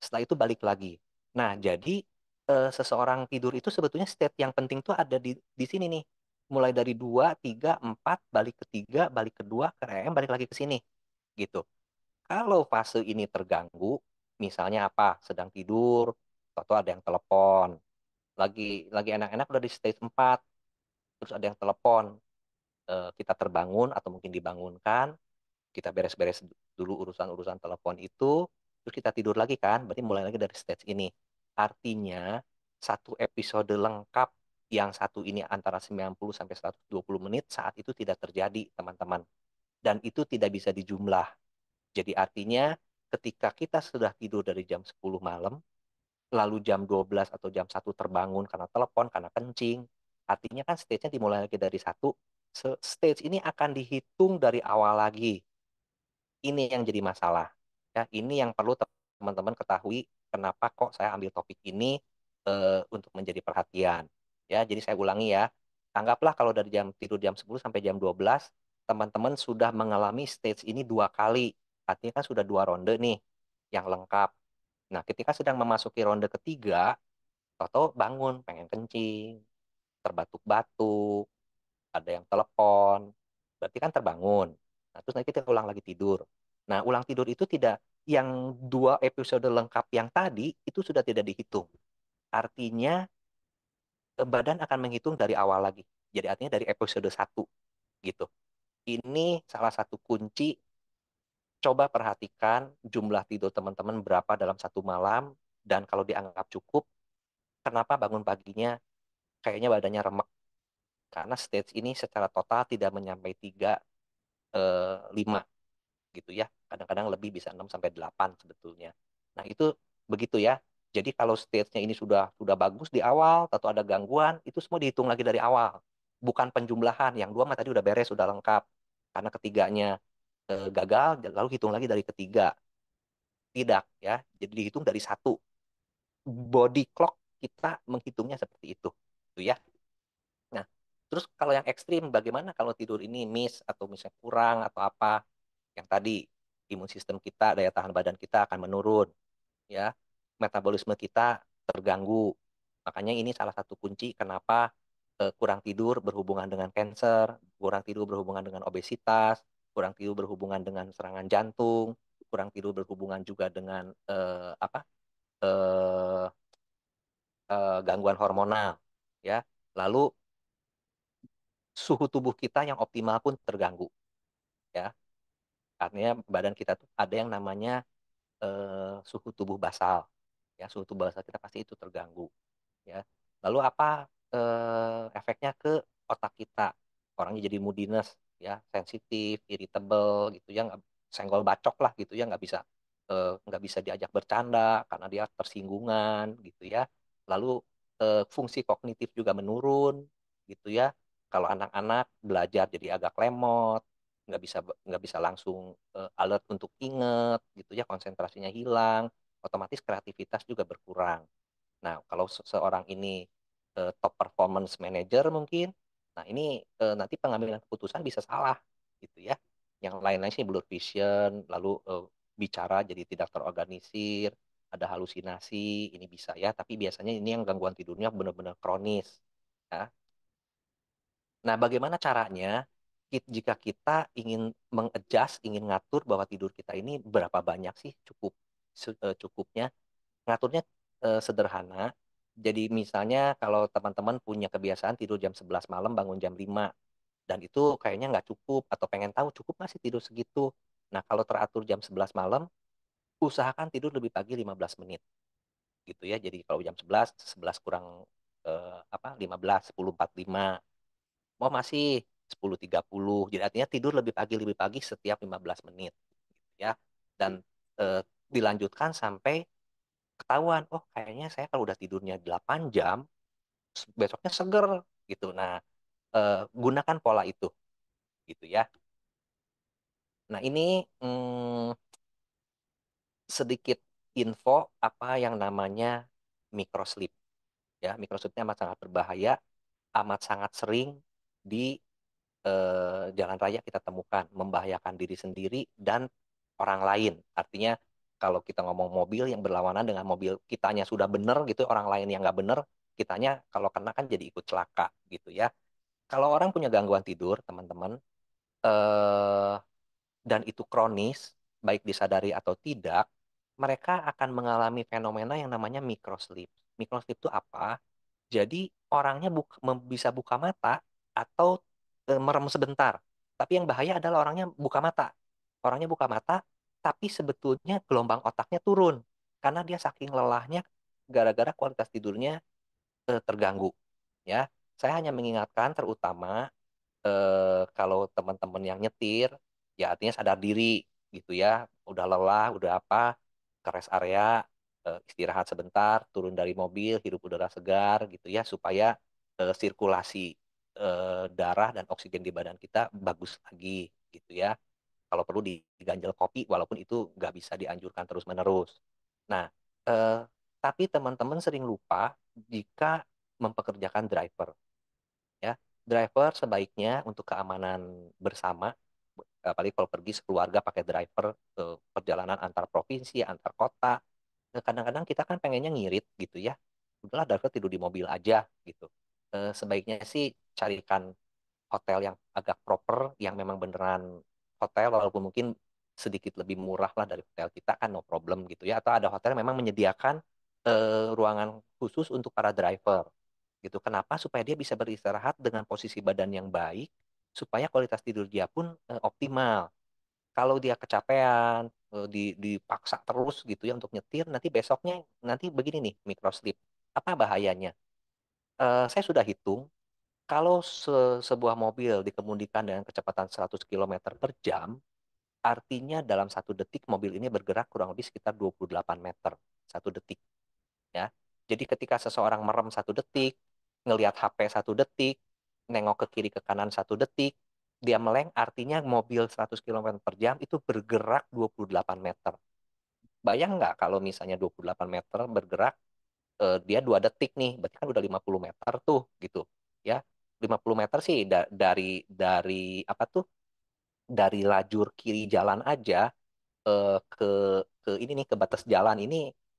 Setelah itu balik lagi. Nah, jadi uh, seseorang tidur itu sebetulnya state yang penting tuh ada di di sini nih. Mulai dari dua, tiga, empat, balik ke tiga, balik ke dua, ke REM, balik lagi ke sini. Gitu. Kalau fase ini terganggu, misalnya apa? Sedang tidur, atau ada yang telepon. Lagi lagi enak-enak udah di stage empat, Terus ada yang telepon. Eh, kita terbangun atau mungkin dibangunkan, kita beres-beres dulu urusan-urusan telepon itu, terus kita tidur lagi kan, berarti mulai lagi dari stage ini. Artinya, satu episode lengkap yang satu ini antara 90 sampai 120 menit saat itu tidak terjadi, teman-teman. Dan itu tidak bisa dijumlah. Jadi artinya ketika kita sudah tidur dari jam 10 malam, lalu jam 12 atau jam 1 terbangun karena telepon, karena kencing, artinya kan stage-nya dimulai lagi dari satu, stage ini akan dihitung dari awal lagi. Ini yang jadi masalah. Ya, ini yang perlu teman-teman ketahui kenapa kok saya ambil topik ini uh, untuk menjadi perhatian. Ya, jadi saya ulangi ya. Anggaplah kalau dari jam tidur jam 10 sampai jam 12, teman-teman sudah mengalami stage ini dua kali. Artinya kan sudah dua ronde nih yang lengkap. Nah, ketika sedang memasuki ronde ketiga, Toto bangun, pengen kencing, terbatuk-batuk, ada yang telepon, berarti kan terbangun. Nah, terus nanti kita ulang lagi tidur. Nah, ulang tidur itu tidak yang dua episode lengkap yang tadi itu sudah tidak dihitung. Artinya eh, badan akan menghitung dari awal lagi. Jadi artinya dari episode satu, gitu. Ini salah satu kunci coba perhatikan jumlah tidur teman-teman berapa dalam satu malam dan kalau dianggap cukup kenapa bangun paginya kayaknya badannya remek. Karena stage ini secara total tidak menyampai tiga, eh, 5 gitu ya kadang-kadang lebih bisa 6 sampai 8 sebetulnya. Nah, itu begitu ya. Jadi kalau stage-nya ini sudah sudah bagus di awal atau ada gangguan, itu semua dihitung lagi dari awal. Bukan penjumlahan, yang dua mah tadi udah beres, sudah lengkap. Karena ketiganya e, gagal, lalu hitung lagi dari ketiga. Tidak ya. Jadi dihitung dari satu. Body clock kita menghitungnya seperti itu. Itu ya. Nah, terus kalau yang ekstrim bagaimana kalau tidur ini miss atau misalnya kurang atau apa? Yang tadi imun sistem kita, daya tahan badan kita akan menurun, ya. Metabolisme kita terganggu. Makanya ini salah satu kunci kenapa eh, kurang tidur berhubungan dengan kanker, kurang tidur berhubungan dengan obesitas, kurang tidur berhubungan dengan serangan jantung, kurang tidur berhubungan juga dengan eh, apa? Eh, eh, gangguan hormonal, ya. Lalu suhu tubuh kita yang optimal pun terganggu. Ya, Artinya badan kita tuh ada yang namanya uh, suhu tubuh basal. Ya, suhu tubuh basal kita pasti itu terganggu. Ya. Lalu apa uh, efeknya ke otak kita? Orangnya jadi moodiness, ya, sensitif, irritable gitu yang senggol bacok lah gitu ya, nggak bisa nggak eh, nggak bisa diajak bercanda karena dia tersinggungan gitu ya. Lalu uh, fungsi kognitif juga menurun gitu ya kalau anak-anak belajar jadi agak lemot nggak bisa nggak bisa langsung uh, alert untuk inget gitu ya konsentrasinya hilang otomatis kreativitas juga berkurang nah kalau seorang ini uh, top performance manager mungkin nah ini uh, nanti pengambilan keputusan bisa salah gitu ya yang lain-lain sih blur vision lalu uh, bicara jadi tidak terorganisir ada halusinasi ini bisa ya tapi biasanya ini yang gangguan tidurnya benar-benar kronis ya nah bagaimana caranya jika kita ingin mengejas, ingin ngatur bahwa tidur kita ini berapa banyak sih cukup eh, cukupnya, ngaturnya eh, sederhana. Jadi misalnya kalau teman-teman punya kebiasaan tidur jam 11 malam bangun jam 5 dan itu kayaknya nggak cukup atau pengen tahu cukup nggak sih tidur segitu. Nah kalau teratur jam 11 malam, usahakan tidur lebih pagi 15 menit gitu ya. Jadi kalau jam 11, 11 kurang eh, apa 15, 10, 45. Mau masih 10.30. Jadi artinya tidur lebih pagi lebih pagi setiap 15 menit gitu ya. Dan eh, dilanjutkan sampai ketahuan, oh kayaknya saya kalau udah tidurnya 8 jam besoknya seger gitu. Nah, eh, gunakan pola itu. Gitu ya. Nah, ini hmm, sedikit info apa yang namanya microsleep. Ya, microsleepnya amat sangat berbahaya, amat sangat sering di eh, jalan raya kita temukan membahayakan diri sendiri dan orang lain. Artinya kalau kita ngomong mobil yang berlawanan dengan mobil kitanya sudah benar gitu, orang lain yang nggak benar, kitanya kalau kena kan jadi ikut celaka gitu ya. Kalau orang punya gangguan tidur, teman-teman, eh, dan itu kronis, baik disadari atau tidak, mereka akan mengalami fenomena yang namanya microsleep. Microsleep itu apa? Jadi orangnya buka, bisa buka mata atau e, merem sebentar. Tapi yang bahaya adalah orangnya buka mata. Orangnya buka mata, tapi sebetulnya gelombang otaknya turun. Karena dia saking lelahnya, gara-gara kualitas tidurnya e, terganggu. Ya, Saya hanya mengingatkan terutama e, kalau teman-teman yang nyetir, ya artinya sadar diri gitu ya. Udah lelah, udah apa, ke rest area, istirahat sebentar, turun dari mobil, hirup udara segar gitu ya supaya e, sirkulasi Eh, darah dan oksigen di badan kita bagus lagi gitu ya. Kalau perlu diganjel kopi walaupun itu nggak bisa dianjurkan terus-menerus. Nah, eh, tapi teman-teman sering lupa jika mempekerjakan driver. Ya, driver sebaiknya untuk keamanan bersama apalagi kalau pergi sekeluarga pakai driver eh, perjalanan antar provinsi, antar kota. Nah, kadang-kadang kita kan pengennya ngirit gitu ya. Udahlah driver tidur di mobil aja gitu eh, sebaiknya sih carikan hotel yang agak proper, yang memang beneran hotel, walaupun mungkin sedikit lebih murah lah dari hotel kita kan no problem gitu ya. Atau ada hotel yang memang menyediakan eh, ruangan khusus untuk para driver gitu. Kenapa? Supaya dia bisa beristirahat dengan posisi badan yang baik, supaya kualitas tidur dia pun eh, optimal. Kalau dia kecapean, eh, di, dipaksa terus gitu ya untuk nyetir, nanti besoknya nanti begini nih microsleep. Apa bahayanya? uh, saya sudah hitung kalau se sebuah mobil dikemudikan dengan kecepatan 100 km per jam, artinya dalam satu detik mobil ini bergerak kurang lebih sekitar 28 meter satu detik. Ya, jadi ketika seseorang merem satu detik, ngelihat HP satu detik, nengok ke kiri ke kanan satu detik, dia meleng artinya mobil 100 km per jam itu bergerak 28 meter. Bayang nggak kalau misalnya 28 meter bergerak uh, dia dua detik nih, berarti kan udah 50 meter tuh gitu, ya. 50 meter sih da dari dari apa tuh? Dari lajur kiri jalan aja uh, ke ke ini nih ke batas jalan ini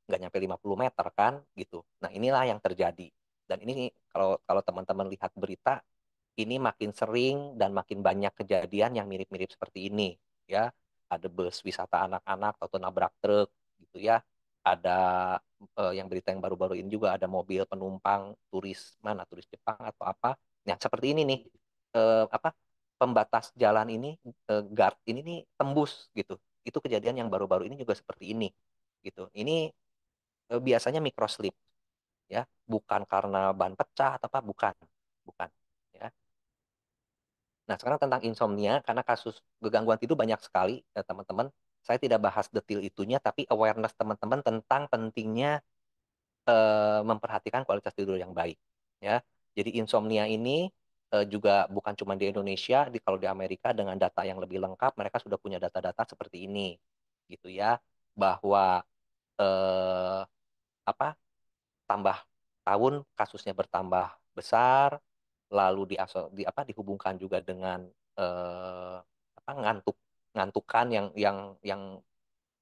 nggak nyampe 50 meter kan gitu. Nah, inilah yang terjadi. Dan ini kalau kalau teman-teman lihat berita ini makin sering dan makin banyak kejadian yang mirip-mirip seperti ini ya ada bus wisata anak-anak atau nabrak truk gitu ya ada uh, yang berita yang baru-baru ini juga ada mobil penumpang turis mana turis Jepang atau apa. Nah, seperti ini nih uh, apa pembatas jalan ini uh, guard ini nih tembus gitu. Itu kejadian yang baru-baru ini juga seperti ini gitu. Ini uh, biasanya microslip ya, bukan karena ban pecah atau apa, bukan. Bukan ya. Nah, sekarang tentang insomnia karena kasus gangguan tidur banyak sekali ya, teman-teman. Ya, saya tidak bahas detail itunya, tapi awareness teman-teman tentang pentingnya eh, memperhatikan kualitas tidur yang baik. Ya, jadi insomnia ini eh, juga bukan cuma di Indonesia, di kalau di Amerika dengan data yang lebih lengkap, mereka sudah punya data-data seperti ini, gitu ya, bahwa eh, apa tambah tahun kasusnya bertambah besar, lalu di, di apa dihubungkan juga dengan eh, apa, ngantuk ngantukan yang yang yang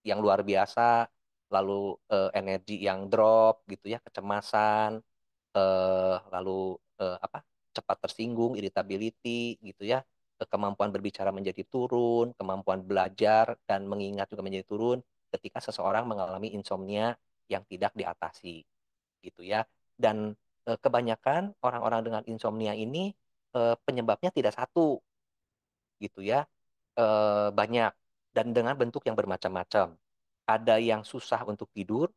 yang luar biasa lalu uh, energi yang drop gitu ya kecemasan uh, lalu uh, apa cepat tersinggung irritability gitu ya kemampuan berbicara menjadi turun kemampuan belajar dan mengingat juga menjadi turun ketika seseorang mengalami insomnia yang tidak diatasi gitu ya dan kebanyakan orang-orang dengan insomnia ini penyebabnya tidak satu gitu ya uh, banyak dan dengan bentuk yang bermacam-macam. Ada yang susah untuk tidur,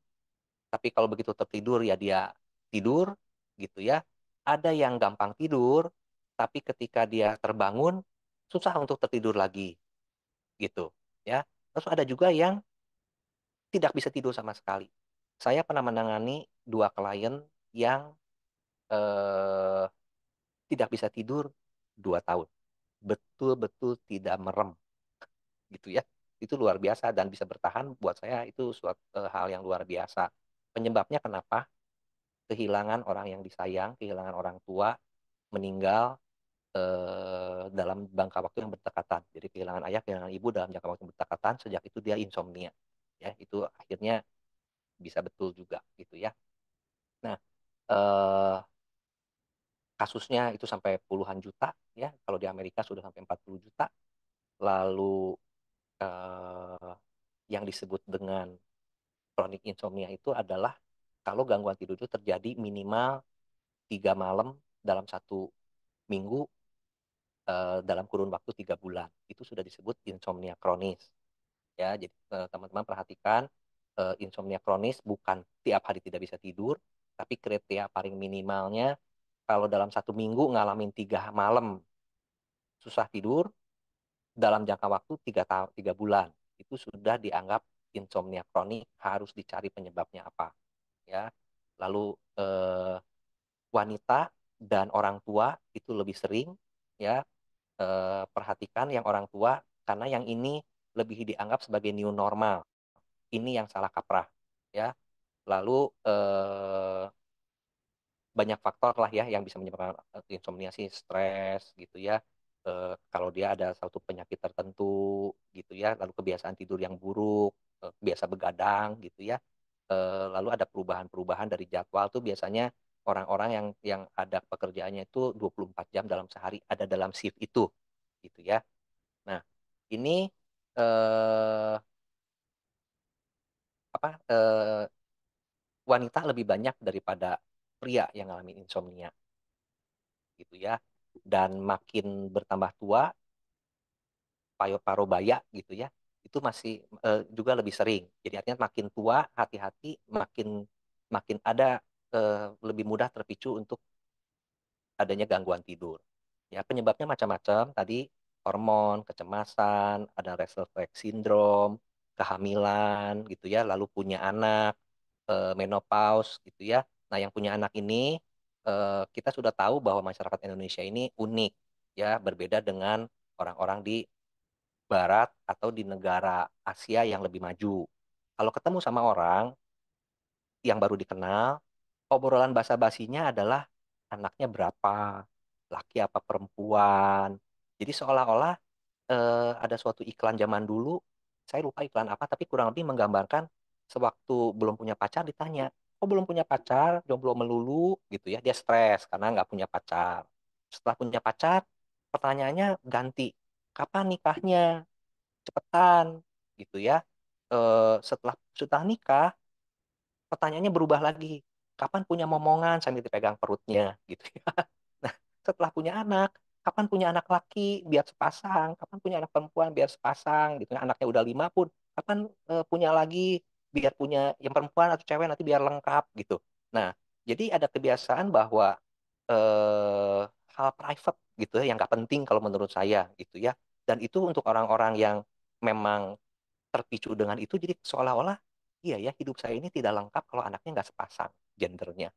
tapi kalau begitu tertidur ya dia tidur gitu ya. Ada yang gampang tidur, tapi ketika dia terbangun susah untuk tertidur lagi gitu ya. Terus ada juga yang tidak bisa tidur sama sekali. Saya pernah menangani dua klien yang eh, tidak bisa tidur dua tahun betul-betul tidak merem gitu ya itu luar biasa dan bisa bertahan buat saya itu suatu eh, hal yang luar biasa penyebabnya kenapa kehilangan orang yang disayang kehilangan orang tua meninggal eh, dalam jangka waktu yang berdekatan jadi kehilangan ayah kehilangan ibu dalam jangka waktu yang berdekatan sejak itu dia insomnia ya itu akhirnya bisa betul juga gitu ya nah eh, kasusnya itu sampai puluhan juta ya kalau di Amerika sudah sampai 40 juta lalu eh, yang disebut dengan kronik insomnia itu adalah kalau gangguan tidur itu terjadi minimal tiga malam dalam satu minggu eh, dalam kurun waktu tiga bulan itu sudah disebut insomnia kronis ya jadi eh, teman-teman eh, perhatikan eh, insomnia kronis bukan tiap hari tidak bisa tidur tapi kriteria paling minimalnya kalau dalam satu minggu ngalamin tiga malam susah tidur dalam jangka waktu tiga tahun tiga bulan itu sudah dianggap insomnia kronik harus dicari penyebabnya apa ya lalu eh, wanita dan orang tua itu lebih sering ya eh, perhatikan yang orang tua karena yang ini lebih dianggap sebagai new normal ini yang salah kaprah ya lalu eh, banyak faktor lah ya yang bisa menyebabkan eh, insomnia sih stres gitu ya eh, kalau dia ada satu penyakit tertentu gitu ya, lalu kebiasaan tidur yang buruk, eh, biasa begadang gitu ya, eh, lalu ada perubahan-perubahan dari jadwal tuh biasanya orang-orang yang yang ada pekerjaannya itu 24 jam dalam sehari ada dalam shift itu gitu ya. Nah, ini eh, apa eh, wanita lebih banyak daripada pria yang ngalamin insomnia gitu ya dan makin bertambah tua parobaya gitu ya itu masih uh, juga lebih sering jadi artinya makin tua hati-hati makin makin ada uh, lebih mudah terpicu untuk adanya gangguan tidur ya penyebabnya macam-macam tadi hormon kecemasan ada reflux syndrome kehamilan gitu ya lalu punya anak eh, menopause gitu ya nah yang punya anak ini eh, kita sudah tahu bahwa masyarakat Indonesia ini unik ya berbeda dengan orang-orang di barat atau di negara Asia yang lebih maju. Kalau ketemu sama orang yang baru dikenal, obrolan basa-basinya adalah anaknya berapa, laki apa perempuan. Jadi seolah-olah eh, ada suatu iklan zaman dulu, saya lupa iklan apa, tapi kurang lebih menggambarkan sewaktu belum punya pacar ditanya, kok oh, belum punya pacar, jomblo melulu gitu ya, dia stres karena nggak punya pacar. Setelah punya pacar, pertanyaannya ganti, kapan nikahnya? Cepetan gitu ya. E, setelah setelah nikah, pertanyaannya berubah lagi, kapan punya momongan sambil dipegang perutnya gitu ya. Nah, setelah punya anak, kapan punya anak laki biar sepasang, kapan punya anak perempuan biar sepasang gitu. ya. Anaknya udah lima pun, kapan e, punya lagi biar punya yang perempuan atau cewek nanti biar lengkap gitu. Nah, jadi ada kebiasaan bahwa eh, hal private gitu ya yang nggak penting kalau menurut saya gitu ya. Dan itu untuk orang-orang yang memang terpicu dengan itu jadi seolah-olah iya ya hidup saya ini tidak lengkap kalau anaknya nggak sepasang gendernya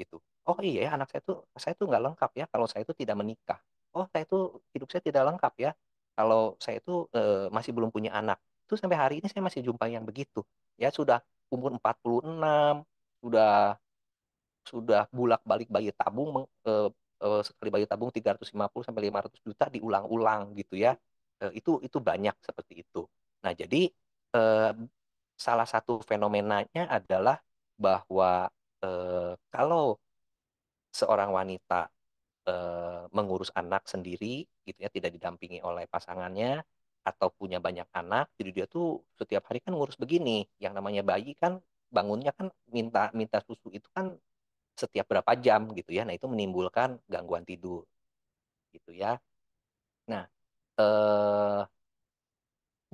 gitu. Oh iya ya anak saya itu saya itu nggak lengkap ya kalau saya itu tidak menikah. Oh saya itu hidup saya tidak lengkap ya kalau saya itu e, eh, masih belum punya anak itu sampai hari ini saya masih jumpa yang begitu. Ya sudah umur 46, sudah sudah bulak-balik bayi tabung eh, eh, sekali bayi tabung 350 sampai 500 juta diulang-ulang gitu ya. Eh, itu itu banyak seperti itu. Nah, jadi eh, salah satu fenomenanya adalah bahwa eh, kalau seorang wanita eh, mengurus anak sendiri gitu ya, tidak didampingi oleh pasangannya, atau punya banyak anak jadi dia tuh setiap hari kan ngurus begini yang namanya bayi kan bangunnya kan minta minta susu itu kan setiap berapa jam gitu ya nah itu menimbulkan gangguan tidur gitu ya nah eh,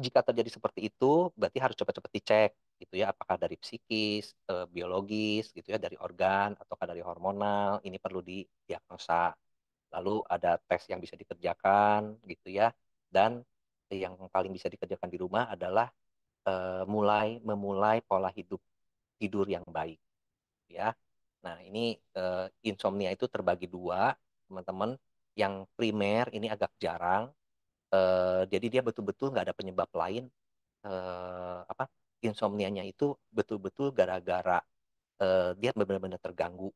jika terjadi seperti itu berarti harus cepat-cepat dicek gitu ya apakah dari psikis eh, biologis gitu ya dari organ ataukah dari hormonal ini perlu didiagnosa lalu ada tes yang bisa dikerjakan gitu ya dan yang paling bisa dikerjakan di rumah adalah uh, mulai memulai pola hidup tidur yang baik ya nah ini uh, insomnia itu terbagi dua teman-teman yang primer ini agak jarang uh, jadi dia betul-betul nggak ada penyebab lain uh, apa insomnianya itu betul-betul gara-gara uh, dia benar-benar terganggu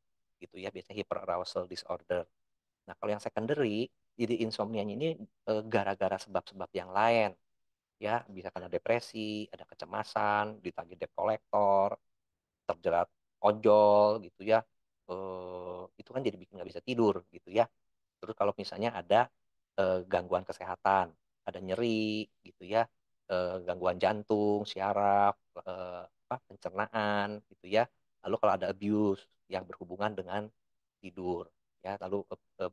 gitu ya biasanya hyperarousal disorder nah kalau yang secondary jadi insomnia ini eh, gara-gara sebab-sebab yang lain ya bisa karena depresi ada kecemasan ditagih debt collector terjerat ojol gitu ya e, itu kan jadi bikin nggak bisa tidur gitu ya terus kalau misalnya ada e, gangguan kesehatan ada nyeri gitu ya e, gangguan jantung syaraf e, apa, pencernaan gitu ya lalu kalau ada abuse yang berhubungan dengan tidur ya lalu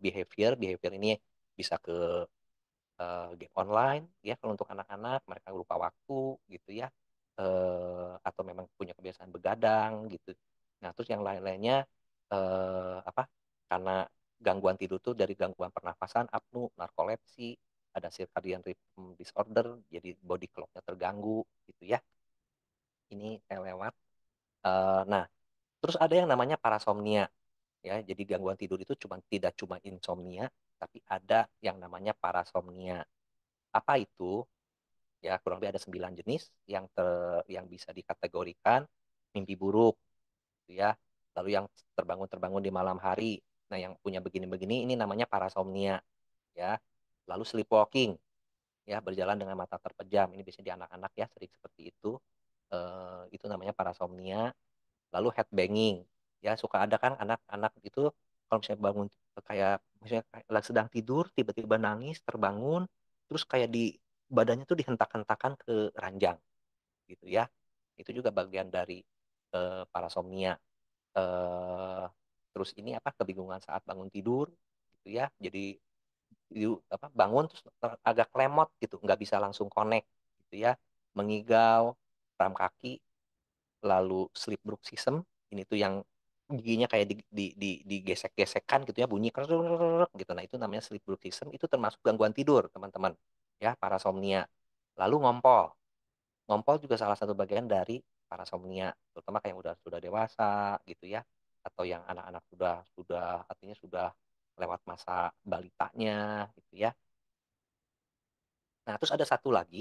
behavior behavior ini bisa ke uh, game online ya kalau untuk anak-anak mereka lupa waktu gitu ya uh, atau memang punya kebiasaan begadang gitu nah terus yang lain-lainnya uh, apa karena gangguan tidur tuh dari gangguan pernafasan apnu narkolepsi ada circadian rhythm disorder jadi body clocknya terganggu gitu ya ini lewat uh, nah terus ada yang namanya parasomnia ya jadi gangguan tidur itu cuma tidak cuma insomnia tapi ada yang namanya parasomnia apa itu ya kurang lebih ada sembilan jenis yang ter yang bisa dikategorikan mimpi buruk gitu ya lalu yang terbangun terbangun di malam hari nah yang punya begini-begini ini namanya parasomnia ya lalu sleepwalking ya berjalan dengan mata terpejam ini biasanya di anak-anak ya sering seperti itu e, itu namanya parasomnia lalu headbanging ya suka ada kan anak-anak itu kalau misalnya bangun kayak misalnya kayak sedang tidur tiba-tiba nangis terbangun terus kayak di badannya tuh dihentak-hentakan ke ranjang gitu ya itu juga bagian dari eh, parasomnia eh, terus ini apa kebingungan saat bangun tidur gitu ya jadi you, apa bangun terus agak klemot gitu nggak bisa langsung connect gitu ya mengigau ram kaki lalu sleep brook system ini tuh yang giginya kayak di, di, di, digesek-gesekan gitu ya bunyi gitu nah itu namanya sleep brutism itu termasuk gangguan tidur teman-teman ya parasomnia lalu ngompol ngompol juga salah satu bagian dari parasomnia terutama kayak yang udah sudah dewasa gitu ya atau yang anak-anak sudah sudah artinya sudah lewat masa balitanya gitu ya nah terus ada satu lagi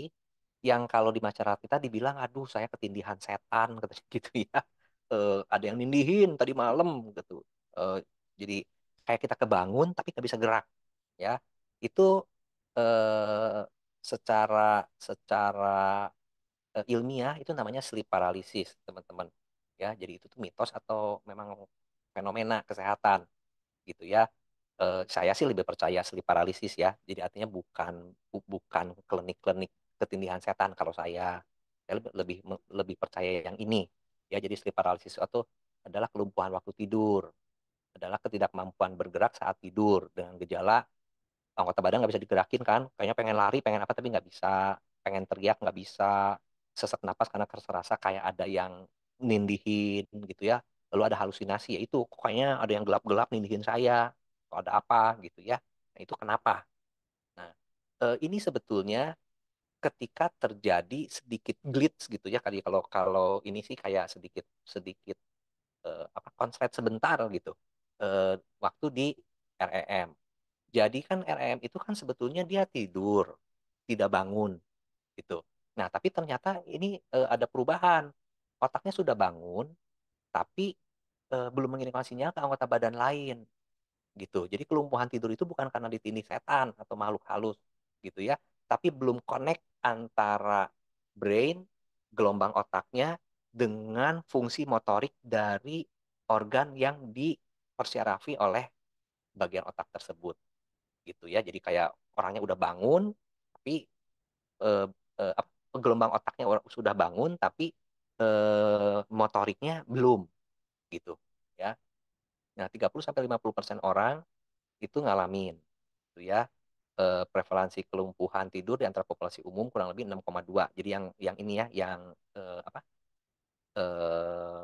yang kalau di masyarakat kita dibilang aduh saya ketindihan setan katanya gitu ya uh, ada yang nindihin tadi malam gitu uh, jadi kayak kita kebangun tapi nggak bisa gerak ya itu uh, secara secara uh, ilmiah itu namanya sleep paralysis teman-teman ya jadi itu tuh mitos atau memang fenomena kesehatan gitu ya uh, saya sih lebih percaya sleep paralysis ya jadi artinya bukan bu, bukan klinik-klinik ketindihan setan kalau saya saya lebih lebih percaya yang ini ya jadi sleep paralysis atau adalah kelumpuhan waktu tidur adalah ketidakmampuan bergerak saat tidur dengan gejala anggota oh, badan nggak bisa digerakin kan kayaknya pengen lari pengen apa tapi nggak bisa pengen teriak nggak bisa sesak napas karena terasa kayak ada yang nindihin gitu ya lalu ada halusinasi ya itu kayaknya ada yang gelap-gelap nindihin saya kok ada apa gitu ya nah itu kenapa nah eh, ini sebetulnya ketika terjadi sedikit glitch gitu ya kali ya. kalau kalau ini sih kayak sedikit sedikit uh, apa konslet sebentar gitu uh, waktu di REM. Jadi kan REM itu kan sebetulnya dia tidur, tidak bangun gitu. Nah, tapi ternyata ini uh, ada perubahan. Otaknya sudah bangun tapi uh, belum mengirimkan sinyal ke anggota badan lain gitu. Jadi kelumpuhan tidur itu bukan karena ditindih setan atau makhluk halus gitu ya, tapi belum connect antara brain, gelombang otaknya dengan fungsi motorik dari organ yang dipersyarafi oleh bagian otak tersebut. Gitu ya. Jadi kayak orangnya udah bangun tapi eh, eh, gelombang otaknya sudah bangun tapi eh, motoriknya belum gitu ya. Nah, 30 sampai persen orang itu ngalamin gitu ya eh, prevalensi kelumpuhan tidur di antara populasi umum kurang lebih 6,2. Jadi yang yang ini ya, yang eh, apa? Eh,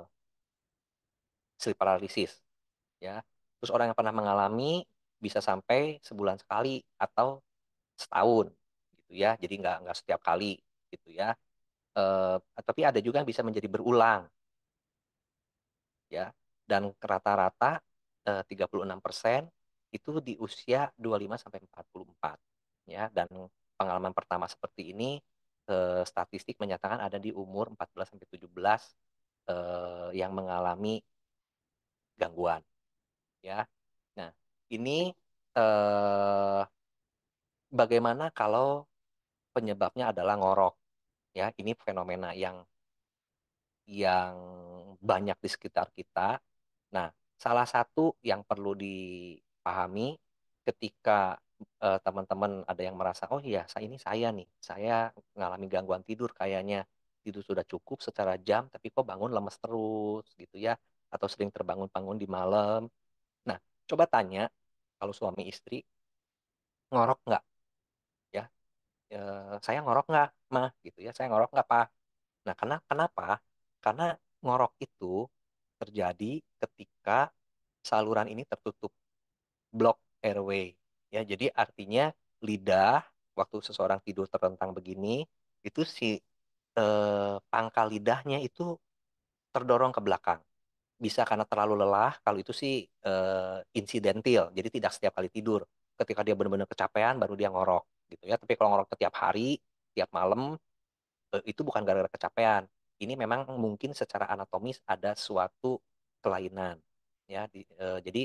sleep paralysis. Ya. Terus orang yang pernah mengalami bisa sampai sebulan sekali atau setahun gitu ya. Jadi nggak nggak setiap kali gitu ya. Eh, tapi ada juga yang bisa menjadi berulang. Ya. Dan rata-rata 36 eh, persen itu di usia 25 sampai 44 ya dan pengalaman pertama seperti ini eh, statistik menyatakan ada di umur 14 sampai 17 eh, yang mengalami gangguan ya. Nah, ini eh, bagaimana kalau penyebabnya adalah ngorok ya. Ini fenomena yang yang banyak di sekitar kita. Nah, salah satu yang perlu di pahami ketika eh, teman-teman uh, ada yang merasa oh iya saya ini saya nih saya mengalami gangguan tidur kayaknya tidur sudah cukup secara jam tapi kok bangun lemes terus gitu ya atau sering terbangun-bangun di malam nah coba tanya kalau suami istri ngorok nggak ya e, saya ngorok nggak mah gitu ya saya ngorok nggak pak nah karena kenapa karena ngorok itu terjadi ketika saluran ini tertutup block airway. Ya, jadi artinya lidah waktu seseorang tidur terentang begini itu si eh, pangkal lidahnya itu terdorong ke belakang. Bisa karena terlalu lelah, kalau itu sih eh, insidentil, jadi tidak setiap kali tidur. Ketika dia benar-benar kecapean baru dia ngorok gitu ya. Tapi kalau ngorok setiap hari, tiap malam eh, itu bukan gara-gara kecapean. Ini memang mungkin secara anatomis ada suatu kelainan ya. Di, eh, jadi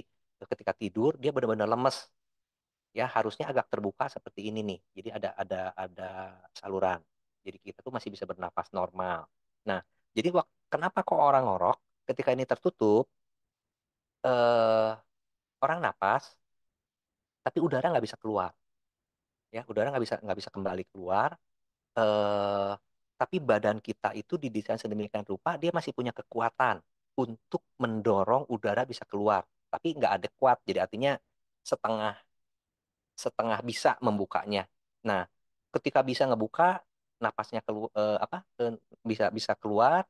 ketika tidur dia benar-benar lemes ya harusnya agak terbuka seperti ini nih jadi ada ada ada saluran jadi kita tuh masih bisa bernapas normal nah jadi kenapa kok orang ngorok ketika ini tertutup eh, orang napas tapi udara nggak bisa keluar ya udara nggak bisa nggak bisa kembali keluar eh, tapi badan kita itu didesain sedemikian rupa dia masih punya kekuatan untuk mendorong udara bisa keluar tapi nggak adekuat. Jadi artinya setengah setengah bisa membukanya. Nah, ketika bisa ngebuka, napasnya kelu, eh, apa eh, bisa bisa keluar,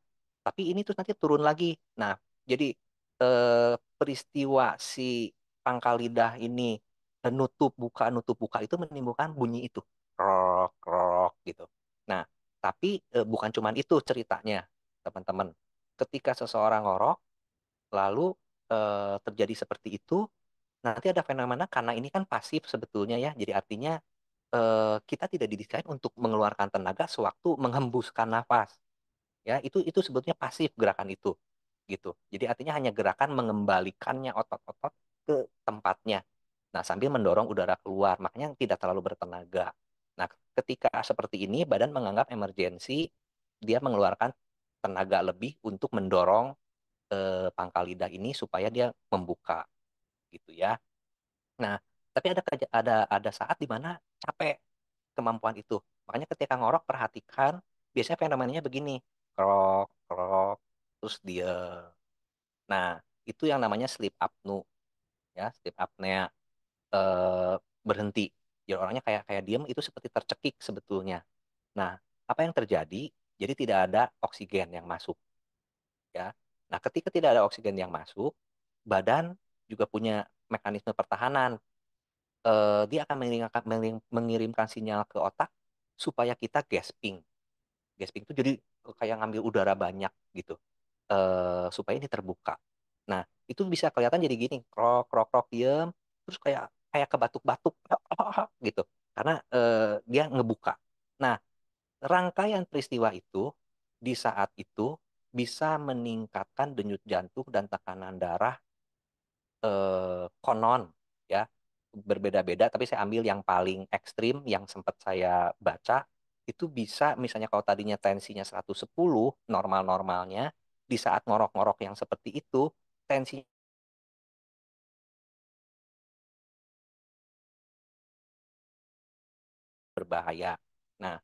tapi ini terus nanti turun lagi. Nah, jadi eh, peristiwa si pangkal lidah ini eh, nutup buka nutup buka itu menimbulkan bunyi itu krok krok gitu. Nah, tapi eh, bukan cuma itu ceritanya, teman-teman. Ketika seseorang ngorok, lalu Eh, terjadi seperti itu, nanti ada fenomena karena ini kan pasif sebetulnya ya. Jadi artinya eh, kita tidak didesain untuk mengeluarkan tenaga sewaktu menghembuskan nafas. Ya, itu itu sebetulnya pasif gerakan itu gitu. Jadi artinya hanya gerakan mengembalikannya otot-otot ke tempatnya. Nah, sambil mendorong udara keluar, makanya tidak terlalu bertenaga. Nah, ketika seperti ini badan menganggap emergensi dia mengeluarkan tenaga lebih untuk mendorong e, pangkal lidah ini supaya dia membuka gitu ya. Nah, tapi ada ada ada saat di mana capek kemampuan itu. Makanya ketika ngorok perhatikan biasanya fenomenanya begini, krok krok terus dia. Nah, itu yang namanya sleep apnu ya, sleep apnea e, berhenti. Jadi orangnya kayak kayak diem itu seperti tercekik sebetulnya. Nah, apa yang terjadi? Jadi tidak ada oksigen yang masuk. Ya, Nah, ketika tidak ada oksigen yang masuk, badan juga punya mekanisme pertahanan. Eh, dia akan mengirimkan, mengirimkan sinyal ke otak supaya kita gasping. Gasping itu jadi kayak ngambil udara banyak gitu, eh, supaya ini terbuka. Nah, itu bisa kelihatan jadi gini, krok, krok, krok, diem, terus kayak kayak kebatuk-batuk gitu, karena eh, dia ngebuka. Nah, rangkaian peristiwa itu di saat itu bisa meningkatkan denyut jantung dan tekanan darah eh, konon ya berbeda-beda tapi saya ambil yang paling ekstrim yang sempat saya baca itu bisa misalnya kalau tadinya tensinya 110 normal-normalnya di saat ngorok-ngorok yang seperti itu tensinya berbahaya. Nah,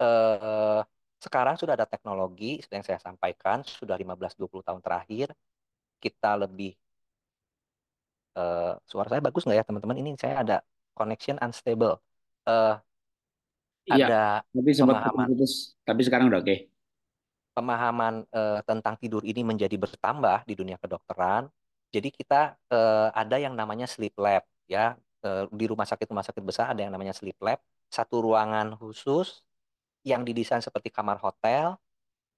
eh, sekarang sudah ada teknologi yang saya sampaikan sudah 15-20 tahun terakhir kita lebih uh, suara saya bagus nggak ya teman-teman ini saya ada connection unstable uh, iya, ada tapi sempat pemahaman putus, tapi sekarang udah oke okay. pemahaman uh, tentang tidur ini menjadi bertambah di dunia kedokteran jadi kita uh, ada yang namanya sleep lab ya uh, di rumah sakit rumah sakit besar ada yang namanya sleep lab satu ruangan khusus yang didesain seperti kamar hotel,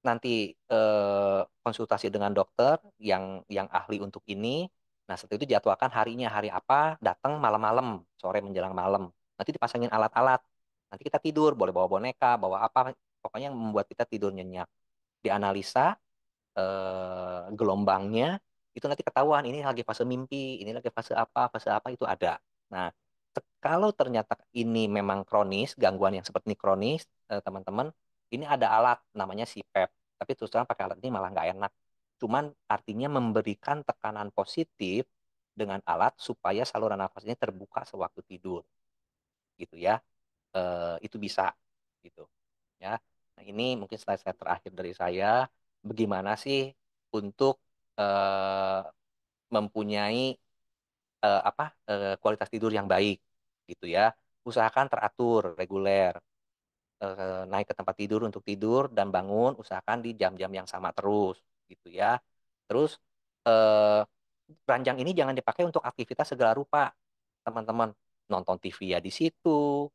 nanti eh, konsultasi dengan dokter yang yang ahli untuk ini. Nah, setelah itu jadwalkan harinya hari apa, datang malam-malam, sore menjelang malam. Nanti dipasangin alat-alat. Nanti kita tidur, boleh bawa boneka, bawa apa, pokoknya yang membuat kita tidur nyenyak. Dianalisa eh, gelombangnya, itu nanti ketahuan ini lagi fase mimpi, ini lagi fase apa, fase apa itu ada. Nah, kalau ternyata ini memang kronis, gangguan yang seperti ini kronis, Eh, teman-teman ini ada alat namanya CPAP tapi terus terang pakai alat ini malah nggak enak cuman artinya memberikan tekanan positif dengan alat supaya saluran nafas ini terbuka sewaktu tidur gitu ya e, itu bisa gitu ya nah, ini mungkin slide-slide terakhir dari saya bagaimana sih untuk e, mempunyai e, apa e, kualitas tidur yang baik gitu ya usahakan teratur reguler eh, naik ke tempat tidur untuk tidur dan bangun usahakan di jam-jam yang sama terus gitu ya. Terus eh, ranjang ini jangan dipakai untuk aktivitas segala rupa, teman-teman. Nonton TV ya di situ,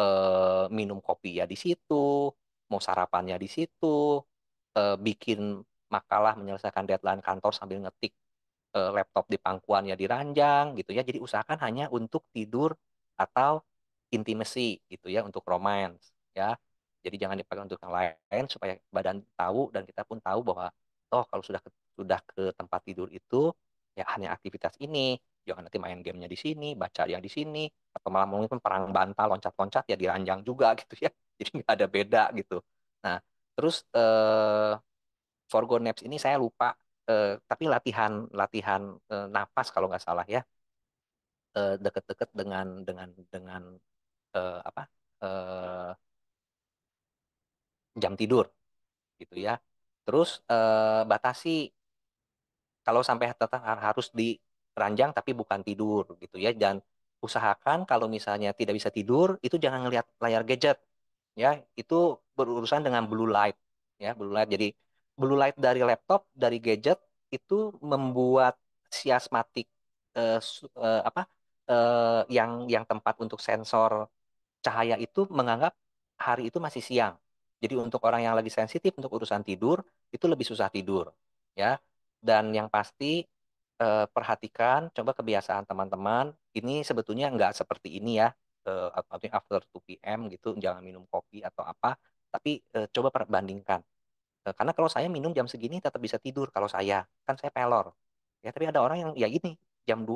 eh, minum kopi ya di situ, mau sarapannya di situ, eh, bikin makalah menyelesaikan deadline kantor sambil ngetik eh, laptop di pangkuan ya di ranjang gitu ya. Jadi usahakan hanya untuk tidur atau intimasi gitu ya untuk romance ya jadi jangan dipakai untuk yang lain supaya badan tahu dan kita pun tahu bahwa toh kalau sudah ke, sudah ke tempat tidur itu ya hanya aktivitas ini jangan nanti main gamenya di sini baca yang di sini atau malah mungkin perang bantal loncat-loncat ya diranjang juga gitu ya jadi nggak ada beda gitu nah terus eh, forgo naps ini saya lupa eh, tapi latihan latihan eh, napas kalau nggak salah ya eh, deket-deket dengan dengan dengan eh, apa eh, jam tidur gitu ya. Terus eh, batasi kalau sampai tetap harus ranjang tapi bukan tidur gitu ya dan usahakan kalau misalnya tidak bisa tidur itu jangan ngelihat layar gadget ya itu berurusan dengan blue light ya blue light jadi blue light dari laptop dari gadget itu membuat siasmatik eh, eh, apa eh, yang yang tempat untuk sensor cahaya itu menganggap hari itu masih siang jadi untuk orang yang lagi sensitif untuk urusan tidur itu lebih susah tidur, ya. Dan yang pasti eh, perhatikan, coba kebiasaan teman-teman. Ini sebetulnya nggak seperti ini ya, atau eh, after 2 p.m. gitu, jangan minum kopi atau apa. Tapi eh, coba perbandingkan. Eh, karena kalau saya minum jam segini tetap bisa tidur. Kalau saya kan saya pelor, ya. Tapi ada orang yang ya gini jam 2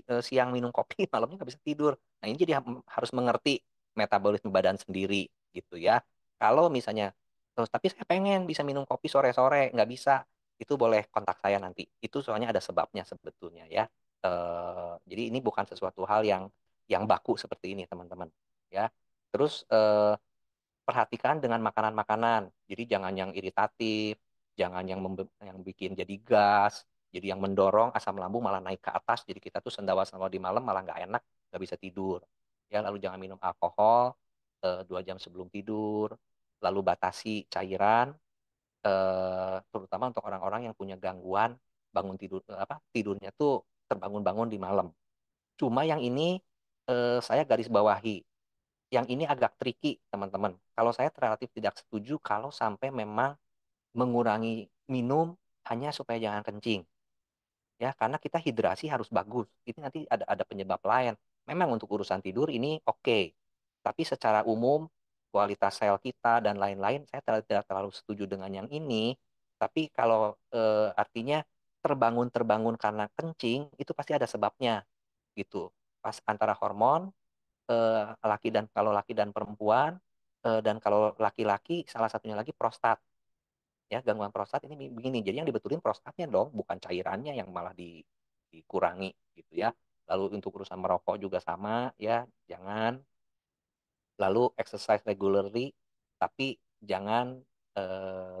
eh, siang minum kopi malamnya nggak bisa tidur nah ini jadi harus mengerti metabolisme badan sendiri gitu ya. Kalau misalnya terus tapi saya pengen bisa minum kopi sore-sore, nggak bisa. Itu boleh kontak saya nanti. Itu soalnya ada sebabnya sebetulnya ya. E, jadi ini bukan sesuatu hal yang yang baku seperti ini, teman-teman, ya. Terus e, perhatikan dengan makanan-makanan. Jadi jangan yang iritatif, jangan yang yang bikin jadi gas, jadi yang mendorong asam lambung malah naik ke atas jadi kita tuh sendawa sendawa di malam malah nggak enak nggak bisa tidur ya lalu jangan minum alkohol Eh, dua jam sebelum tidur, lalu batasi cairan, eh, terutama untuk orang-orang yang punya gangguan bangun tidur eh, apa tidurnya tuh terbangun-bangun di malam. Cuma yang ini saya garis bawahi. Yang ini agak tricky, teman-teman. Kalau saya relatif tidak setuju kalau sampai memang mengurangi minum hanya supaya jangan kencing. Ya, karena kita hidrasi harus bagus. Ini nanti ada ada penyebab lain. Memang untuk urusan tidur ini oke. Okay. Tapi secara umum, kualitas sel kita dan lain-lain, saya tidak terlalu setuju dengan yang ini. Tapi kalau e, artinya terbangun-terbangun karena kencing, itu pasti ada sebabnya. gitu Pas antara hormon, e, laki dan kalau laki dan perempuan, e, dan kalau laki-laki, salah satunya lagi prostat. Ya, gangguan prostat ini begini. Jadi yang dibetulin prostatnya dong, bukan cairannya yang malah di, dikurangi gitu ya. Lalu untuk urusan merokok juga sama ya, jangan lalu exercise regularly tapi jangan deket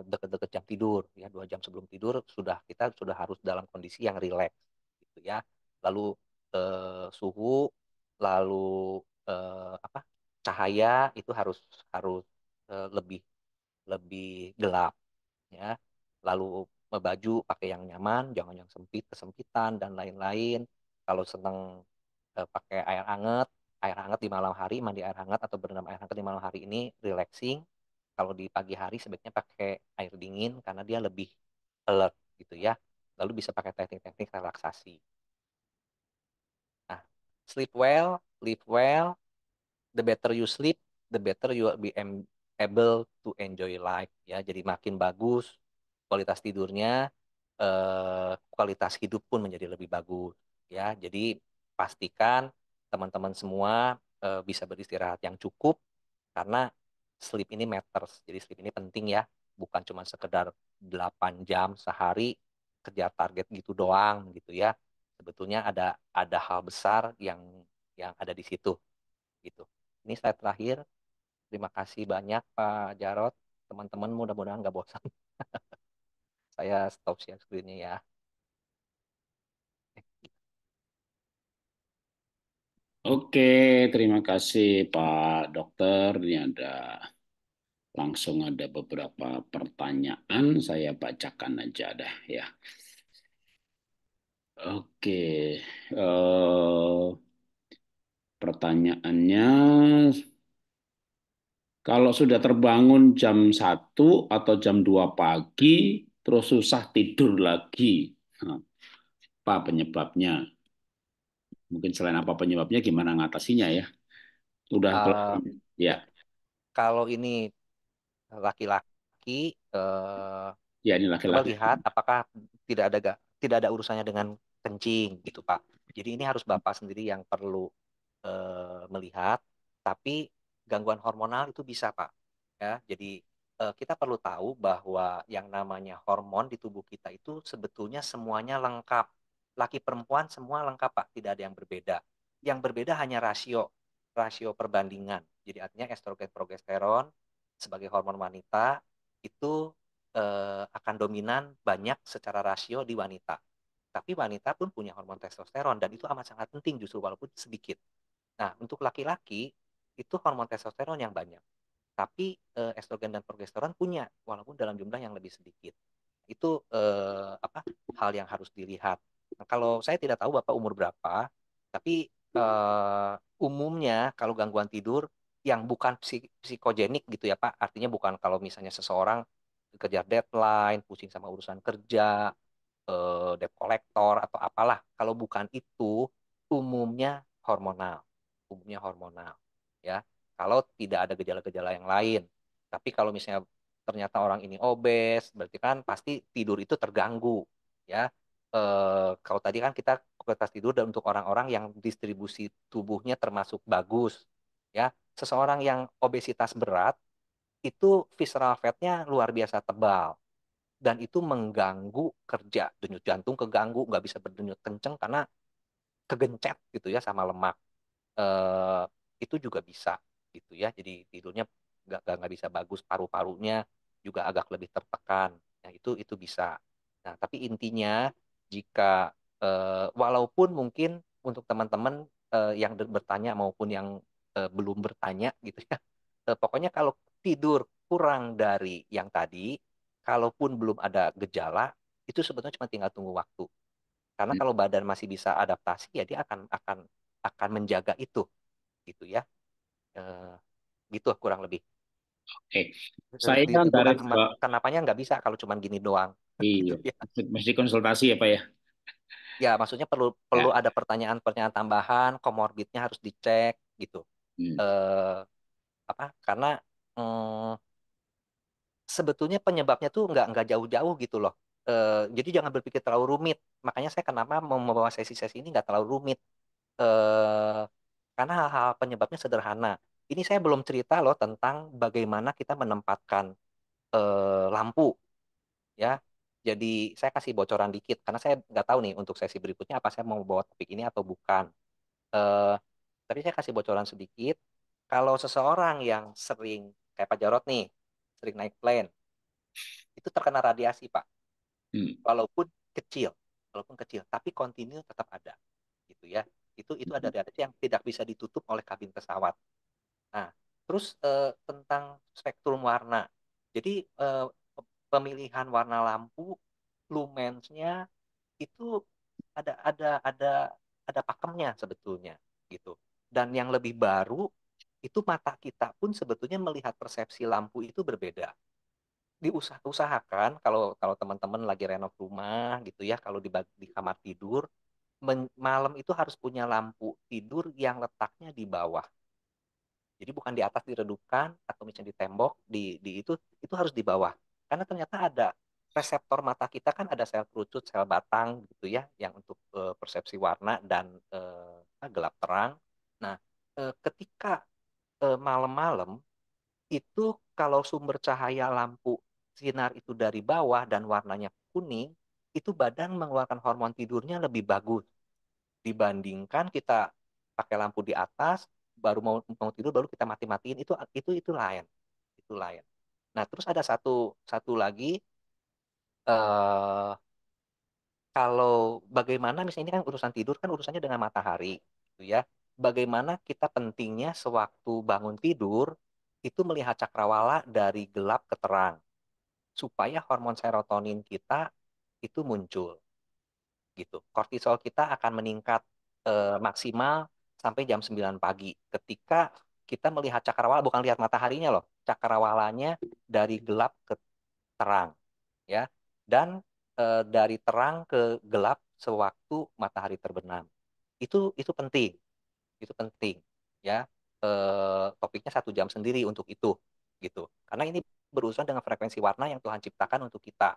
eh, deket-deket jam tidur ya dua jam sebelum tidur sudah kita sudah harus dalam kondisi yang rileks gitu ya lalu uh, suhu lalu uh, apa cahaya itu harus harus uh, lebih lebih gelap ya lalu baju pakai yang nyaman jangan yang sempit kesempitan dan lain-lain kalau seneng uh, pakai air hangat air hangat di malam hari, mandi air hangat atau berendam air hangat di malam hari ini relaxing. Kalau di pagi hari sebaiknya pakai air dingin karena dia lebih alert gitu ya. Lalu bisa pakai teknik-teknik relaksasi. Nah, sleep well, sleep well, the better you sleep, the better you will be able to enjoy life ya. Jadi makin bagus kualitas tidurnya, eh, kualitas hidup pun menjadi lebih bagus ya. Jadi pastikan teman-teman semua uh, bisa beristirahat yang cukup karena sleep ini matters. Jadi sleep ini penting ya, bukan cuma sekedar 8 jam sehari kerja target gitu doang gitu ya. Sebetulnya ada ada hal besar yang yang ada di situ gitu. Ini saya terakhir. Terima kasih banyak Pak Jarot. Teman-teman mudah-mudahan nggak bosan. Saya stop share screen ya. Oke, terima kasih Pak Dokter. Ini ada langsung ada beberapa pertanyaan saya bacakan aja dah ya. Oke, uh, pertanyaannya kalau sudah terbangun jam 1 atau jam 2 pagi terus susah tidur lagi. Nah, apa penyebabnya? mungkin selain apa penyebabnya gimana ngatasinya ya udah uh, ya kalau ini laki-laki uh, ya ini laki-laki lihat apakah tidak ada tidak ada urusannya dengan kencing gitu pak jadi ini harus bapak sendiri yang perlu uh, melihat tapi gangguan hormonal itu bisa pak ya jadi uh, kita perlu tahu bahwa yang namanya hormon di tubuh kita itu sebetulnya semuanya lengkap laki perempuan semua lengkap Pak, tidak ada yang berbeda. Yang berbeda hanya rasio, rasio perbandingan. Jadi artinya estrogen progesteron sebagai hormon wanita itu eh, akan dominan banyak secara rasio di wanita. Tapi wanita pun punya hormon testosteron dan itu amat sangat penting justru walaupun sedikit. Nah, untuk laki-laki itu hormon testosteron yang banyak. Tapi eh, estrogen dan progesteron punya walaupun dalam jumlah yang lebih sedikit. Itu eh, apa hal yang harus dilihat kalau saya tidak tahu Bapak umur berapa, tapi uh, umumnya kalau gangguan tidur yang bukan psikogenik gitu ya Pak, artinya bukan kalau misalnya seseorang kejar deadline, pusing sama urusan kerja, uh, debt collector atau apalah. Kalau bukan itu, umumnya hormonal, umumnya hormonal, ya. Kalau tidak ada gejala-gejala yang lain, tapi kalau misalnya ternyata orang ini obes, berarti kan pasti tidur itu terganggu, ya. Eh, kalau tadi kan kita kualitas tidur dan untuk orang-orang yang distribusi tubuhnya termasuk bagus ya seseorang yang obesitas berat itu visceral fatnya luar biasa tebal dan itu mengganggu kerja denyut jantung keganggu nggak bisa berdenyut kenceng karena kegencet gitu ya sama lemak e, itu juga bisa gitu ya jadi tidurnya nggak nggak bisa bagus paru-parunya juga agak lebih tertekan nah itu itu bisa nah tapi intinya jika uh, walaupun mungkin untuk teman-teman uh, yang bertanya maupun yang uh, belum bertanya gitu ya. Uh, pokoknya kalau tidur kurang dari yang tadi, kalaupun belum ada gejala, itu sebetulnya cuma tinggal tunggu waktu. Karena hmm. kalau badan masih bisa adaptasi ya dia akan akan akan menjaga itu. Gitu ya. Uh, gitu kurang lebih. Oke. Okay. Saya kan dari kenapanya nggak bisa kalau cuma gini doang. Iya, gitu ya. mesti konsultasi ya Pak ya. Ya, maksudnya perlu perlu ya. ada pertanyaan-pertanyaan tambahan, komorbidnya harus dicek gitu. Hmm. Eh, apa? Karena hmm, sebetulnya penyebabnya tuh nggak nggak jauh-jauh gitu loh. Eh, jadi jangan berpikir terlalu rumit. Makanya saya kenapa membawa sesi-sesi ini nggak terlalu rumit. Eh, karena hal-hal penyebabnya sederhana. Ini saya belum cerita loh tentang bagaimana kita menempatkan eh, lampu, ya jadi saya kasih bocoran dikit karena saya nggak tahu nih untuk sesi berikutnya apa saya mau bawa topik ini atau bukan. Uh, tapi saya kasih bocoran sedikit. Kalau seseorang yang sering kayak Pak Jarot nih, sering naik plane, itu terkena radiasi Pak. Hmm. Walaupun kecil, walaupun kecil, tapi kontinu tetap ada, gitu ya. Itu itu ada hmm. radiasi yang tidak bisa ditutup oleh kabin pesawat. Nah, terus uh, tentang spektrum warna. Jadi uh, pemilihan warna lampu, lumensnya itu ada ada ada ada pakemnya sebetulnya gitu. Dan yang lebih baru itu mata kita pun sebetulnya melihat persepsi lampu itu berbeda. Diusahakan kalau kalau teman-teman lagi renov rumah gitu ya, kalau di, di kamar tidur men, malam itu harus punya lampu tidur yang letaknya di bawah. Jadi bukan di atas diredupkan atau misalnya di tembok, di, di itu itu harus di bawah. Karena ternyata ada reseptor mata kita kan ada sel kerucut, sel batang gitu ya, yang untuk e, persepsi warna dan e, gelap terang. Nah, e, ketika e, malam-malam itu kalau sumber cahaya lampu sinar itu dari bawah dan warnanya kuning, itu badan mengeluarkan hormon tidurnya lebih bagus dibandingkan kita pakai lampu di atas baru mau mau tidur baru kita mati-matiin itu itu itu lain itu lain Nah, terus ada satu satu lagi uh, kalau bagaimana misalnya ini kan urusan tidur kan urusannya dengan matahari gitu ya. Bagaimana kita pentingnya sewaktu bangun tidur itu melihat cakrawala dari gelap ke terang supaya hormon serotonin kita itu muncul gitu. Kortisol kita akan meningkat uh, maksimal sampai jam 9 pagi ketika kita melihat cakrawala bukan lihat mataharinya loh, cakrawalanya dari gelap ke terang, ya. Dan e, dari terang ke gelap sewaktu matahari terbenam. Itu itu penting, itu penting, ya. E, topiknya satu jam sendiri untuk itu, gitu. Karena ini berurusan dengan frekuensi warna yang Tuhan ciptakan untuk kita.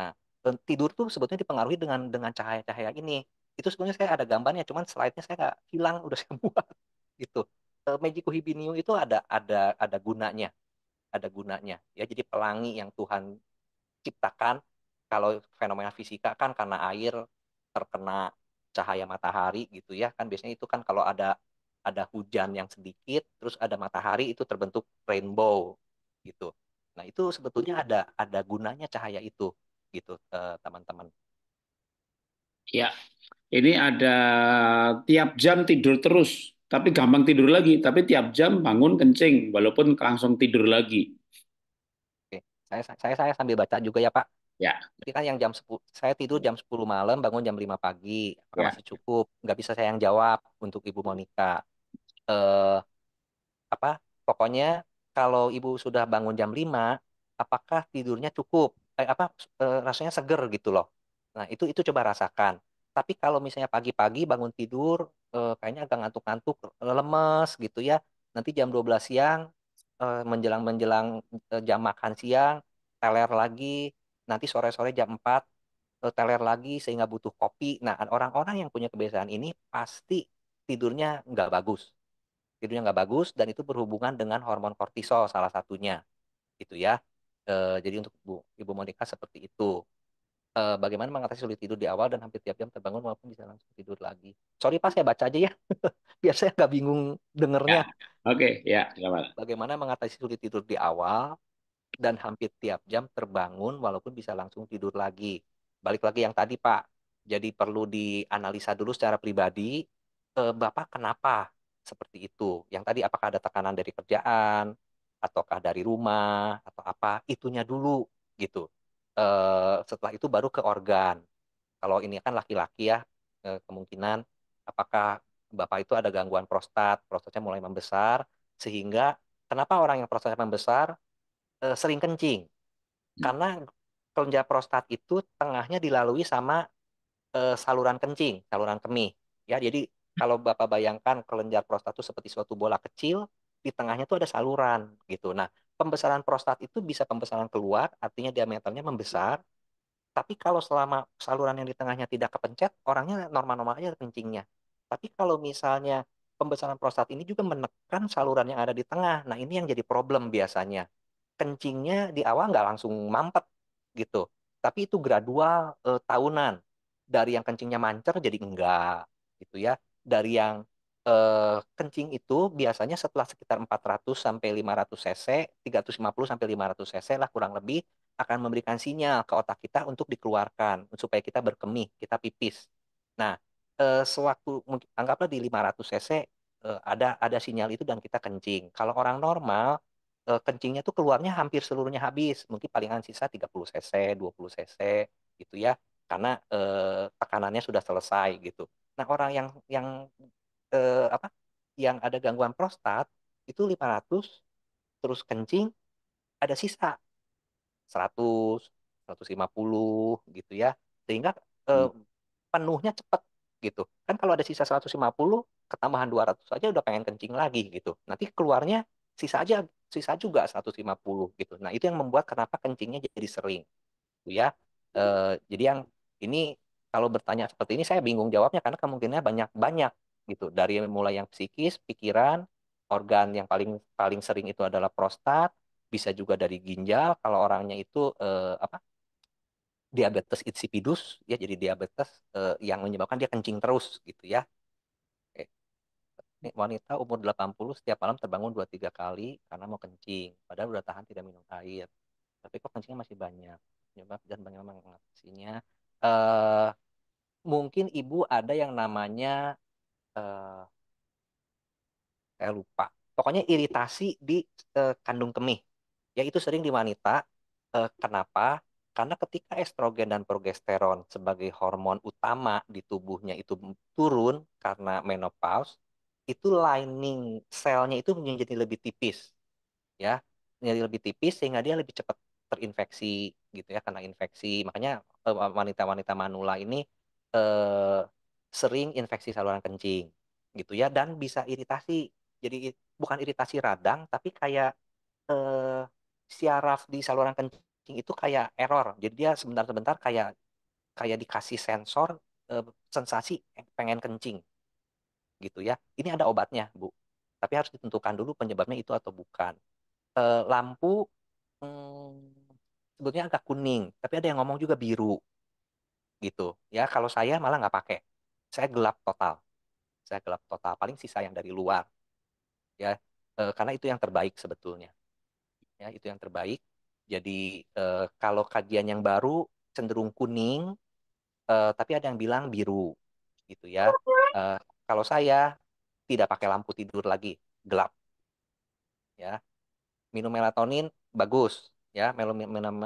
Nah, eh, tidur tuh sebetulnya dipengaruhi dengan dengan cahaya-cahaya ini. Itu sebetulnya saya ada gambarnya, cuman slide-nya saya nggak hilang, udah saya buat gitu. Eh, Meiji Hibiniu itu ada ada ada gunanya, ada gunanya. Ya jadi pelangi yang Tuhan ciptakan kalau fenomena fisika kan karena air terkena cahaya matahari gitu ya kan biasanya itu kan kalau ada ada hujan yang sedikit terus ada matahari itu terbentuk rainbow gitu. Nah itu sebetulnya ada ada gunanya cahaya itu gitu eh, teman-teman. Ya, ini ada tiap jam tidur terus tapi gampang tidur lagi. Tapi tiap jam bangun kencing, walaupun langsung tidur lagi. Oke. Saya, saya, saya sambil baca juga ya Pak. Ya. Jadi kan yang jam 10, saya tidur jam 10 malam, bangun jam 5 pagi. Apakah ya. masih cukup? Nggak bisa saya yang jawab untuk Ibu Monica. Eh, apa? Pokoknya kalau Ibu sudah bangun jam 5, apakah tidurnya cukup? Eh, apa eh, rasanya seger gitu loh. Nah, itu itu coba rasakan. Tapi kalau misalnya pagi-pagi bangun tidur Eh, kayaknya agak ngantuk-ngantuk, eh, lemes gitu ya. Nanti jam 12 siang eh, menjelang-menjelang jam makan siang teler lagi, nanti sore-sore jam 4 teler lagi sehingga butuh kopi. Nah, orang-orang yang punya kebiasaan ini pasti tidurnya nggak bagus. Tidurnya nggak bagus dan itu berhubungan dengan hormon kortisol salah satunya. Gitu ya. jadi untuk Bu, Ibu Monika seperti itu uh, bagaimana mengatasi sulit tidur di awal dan hampir tiap jam terbangun walaupun bisa langsung tidur lagi. Sorry Pak, saya baca aja ya. Biar saya nggak bingung dengernya. Ya, oke, Okay, ya bagaimana mengatasi sulit tidur di awal dan hampir tiap jam terbangun walaupun bisa langsung tidur lagi. Balik lagi yang tadi Pak. Jadi perlu dianalisa dulu secara pribadi, eh, Bapak kenapa seperti itu? Yang tadi apakah ada tekanan dari kerjaan, ataukah dari rumah, atau apa, itunya dulu gitu Eh, setelah itu baru ke organ. Kalau ini kan laki-laki ya, eh, kemungkinan apakah bapak itu ada gangguan prostat, prostatnya mulai membesar, sehingga kenapa orang yang prostatnya membesar eh, sering kencing? Hmm. Karena kelenjar prostat itu tengahnya dilalui sama saluran kencing, saluran kemih. Ya, jadi kalau bapak bayangkan kelenjar prostat itu seperti suatu bola kecil, di tengahnya itu ada saluran gitu. Nah, pembesaran prostat itu bisa pembesaran keluar, artinya diameternya membesar. Tapi kalau selama saluran yang di tengahnya tidak kepencet, orangnya normal-normal aja kencingnya. Tapi kalau misalnya pembesaran prostat ini juga menekan saluran yang ada di tengah, nah ini yang jadi problem biasanya. Kencingnya di awal nggak langsung mampet gitu, tapi itu gradual eh, tahunan. Dari yang kencingnya mancer jadi enggak gitu ya. Dari yang eh, kencing itu biasanya setelah sekitar 400 sampai 500 cc, 350 sampai 500 cc lah kurang lebih akan memberikan sinyal ke otak kita untuk dikeluarkan supaya kita berkemih, kita pipis. Nah, eh, sewaktu anggaplah di 500 cc eh, ada ada sinyal itu dan kita kencing. Kalau orang normal eh, kencingnya tuh keluarnya hampir seluruhnya habis, mungkin palingan sisa 30 cc, 20 cc gitu ya, karena eh, tekanannya sudah selesai gitu. Nah, orang yang yang eh, apa yang ada gangguan prostat itu 500 terus kencing ada sisa 100 150 gitu ya sehingga eh, hmm. penuhnya cepat gitu kan kalau ada sisa 150 ketambahan 200 aja udah pengen kencing lagi gitu nanti keluarnya sisa aja sisa juga 150 gitu nah itu yang membuat kenapa kencingnya jadi sering gitu ya eh, jadi yang ini kalau bertanya seperti ini saya bingung jawabnya karena kemungkinannya banyak banyak gitu dari mulai yang psikis pikiran organ yang paling paling sering itu adalah prostat bisa juga dari ginjal kalau orangnya itu eh, apa diabetes insipidus ya jadi diabetes eh, yang menyebabkan dia kencing terus gitu ya Oke. wanita umur 80 setiap malam terbangun 2-3 kali karena mau kencing padahal udah tahan tidak minum air tapi kok kencingnya masih banyak penyebab dan bagaimana mengatasinya eh, mungkin ibu ada yang namanya uh, saya lupa. Pokoknya iritasi di uh, kandung kemih. Ya itu sering di wanita. Uh, eh, kenapa? Karena ketika estrogen dan progesteron sebagai hormon utama di tubuhnya itu turun karena menopause, itu lining selnya itu menjadi lebih tipis. Ya, menjadi lebih tipis sehingga dia lebih cepat terinfeksi gitu ya karena infeksi. Makanya wanita-wanita manula ini eh, sering infeksi saluran kencing gitu ya dan bisa iritasi. Jadi bukan iritasi radang tapi kayak eh, siaraf di saluran kencing itu kayak error. Jadi dia sebentar-sebentar kayak kayak dikasih sensor eh, sensasi pengen kencing gitu ya. Ini ada obatnya, Bu. Tapi harus ditentukan dulu penyebabnya itu atau bukan. eh, lampu hmm, sebetulnya agak kuning, tapi ada yang ngomong juga biru. Gitu. Ya, kalau saya malah nggak pakai saya gelap total. Saya gelap total. Paling sisa yang dari luar. Ya, e, karena itu yang terbaik sebetulnya. Ya, itu yang terbaik. Jadi e, kalau kajian yang baru cenderung kuning, e, tapi ada yang bilang biru, gitu ya. E, kalau saya tidak pakai lampu tidur lagi, gelap. Ya, minum melatonin bagus, ya.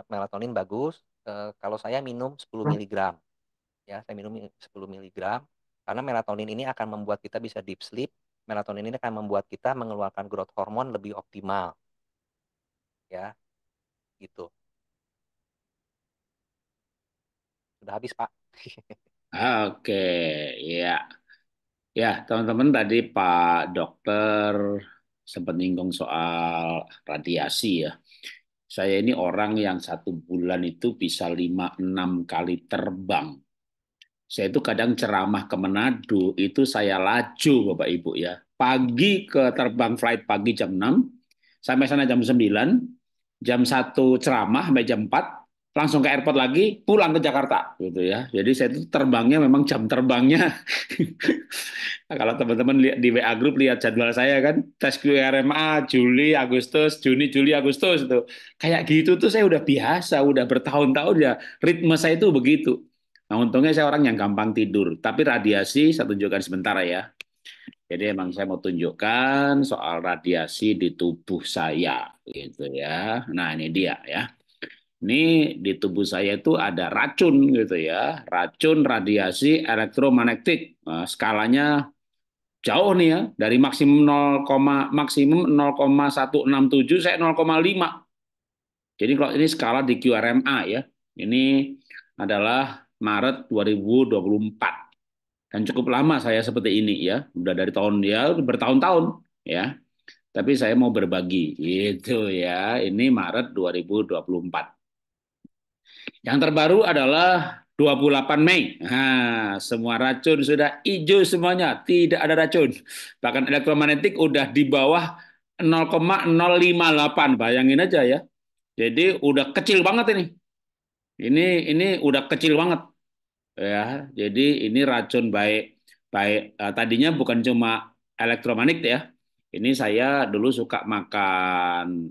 melatonin bagus. E, kalau saya minum 10 miligram ya saya minum 10 mg karena melatonin ini akan membuat kita bisa deep sleep melatonin ini akan membuat kita mengeluarkan growth hormon lebih optimal ya gitu sudah habis pak ah, oke ya ya teman-teman tadi pak dokter sempat nyinggung soal radiasi ya saya ini orang yang satu bulan itu bisa 5-6 kali terbang saya itu kadang ceramah ke Manado itu saya laju Bapak Ibu ya. Pagi ke terbang flight pagi jam 6, sampai sana jam 9, jam 1 ceramah sampai jam 4, langsung ke airport lagi, pulang ke Jakarta gitu ya. Jadi saya itu terbangnya memang jam terbangnya. kalau teman-teman lihat di WA group lihat jadwal saya kan, tes QRMA Juli, Agustus, Juni, Juli, Agustus itu. Kayak gitu tuh saya udah biasa, udah bertahun-tahun ya ritme saya itu begitu Nah untungnya saya orang yang gampang tidur, tapi radiasi saya tunjukkan sebentar ya. Jadi emang saya mau tunjukkan soal radiasi di tubuh saya gitu ya. Nah ini dia ya. Ini di tubuh saya itu ada racun gitu ya. Racun radiasi elektromagnetik. Nah, skalanya jauh nih ya dari maksimum 0, maksimum 0,167 saya 0,5. Jadi kalau ini skala di QRMA ya. Ini adalah Maret 2024. Dan cukup lama saya seperti ini ya, udah dari tahun ya bertahun-tahun ya. Tapi saya mau berbagi gitu ya. Ini Maret 2024. Yang terbaru adalah 28 Mei. Nah, semua racun sudah hijau semuanya, tidak ada racun. Bahkan elektromagnetik udah di bawah 0,058. Bayangin aja ya. Jadi udah kecil banget ini. Ini ini udah kecil banget ya jadi ini racun baik baik uh, tadinya bukan cuma elektromagnet ya ini saya dulu suka makan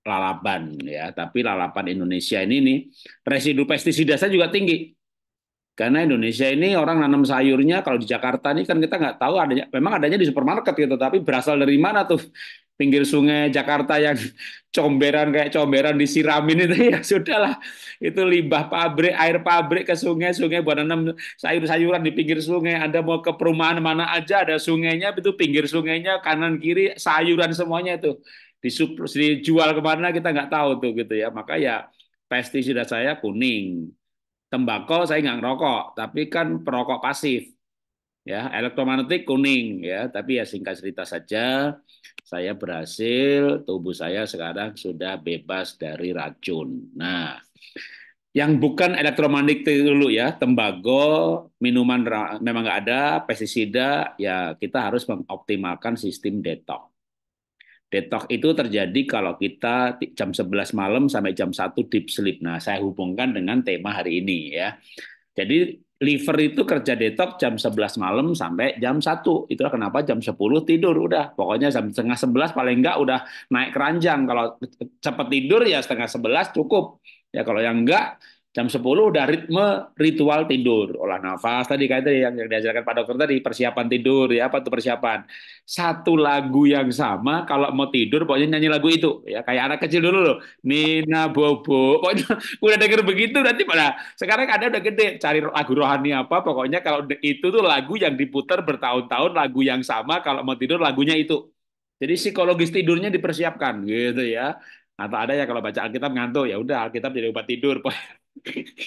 lalapan ya tapi lalapan Indonesia ini nih residu pestisida saya juga tinggi karena Indonesia ini orang nanam sayurnya kalau di Jakarta ini kan kita nggak tahu adanya memang adanya di supermarket gitu tapi berasal dari mana tuh pinggir sungai Jakarta yang comberan kayak comberan disiramin itu ya sudahlah itu limbah pabrik air pabrik ke sungai sungai buat nanam sayur-sayuran di pinggir sungai Anda mau ke perumahan mana aja ada sungainya itu pinggir sungainya kanan kiri sayuran semuanya itu Disup, dijual kemana kita nggak tahu tuh gitu ya maka ya pestisida saya kuning tembakau saya nggak ngerokok tapi kan perokok pasif ya elektromagnetik kuning ya tapi ya singkat cerita saja saya berhasil tubuh saya sekarang sudah bebas dari racun nah yang bukan elektromagnetik dulu ya tembago minuman memang nggak ada pestisida ya kita harus mengoptimalkan sistem detox detox itu terjadi kalau kita jam 11 malam sampai jam 1 deep sleep nah saya hubungkan dengan tema hari ini ya jadi liver itu kerja detox jam 11 malam sampai jam 1. itulah kenapa jam 10 tidur udah. Pokoknya jam setengah 11 paling enggak udah naik keranjang. Kalau cepat tidur ya setengah 11 cukup. Ya kalau yang enggak Jam 10 udah ritme ritual tidur, olah nafas tadi kayak tadi yang, yang diajarkan Pak Dokter tadi persiapan tidur ya apa tuh persiapan. Satu lagu yang sama kalau mau tidur pokoknya nyanyi lagu itu ya kayak anak kecil dulu loh. Nina Bobo. Pokoknya udah denger begitu nanti pada sekarang ada udah gede cari lagu rohani apa pokoknya kalau itu tuh lagu yang diputar bertahun-tahun lagu yang sama kalau mau tidur lagunya itu. Jadi psikologis tidurnya dipersiapkan gitu ya. Atau ada ya kalau baca Alkitab ngantuk ya udah Alkitab jadi obat tidur. pokoknya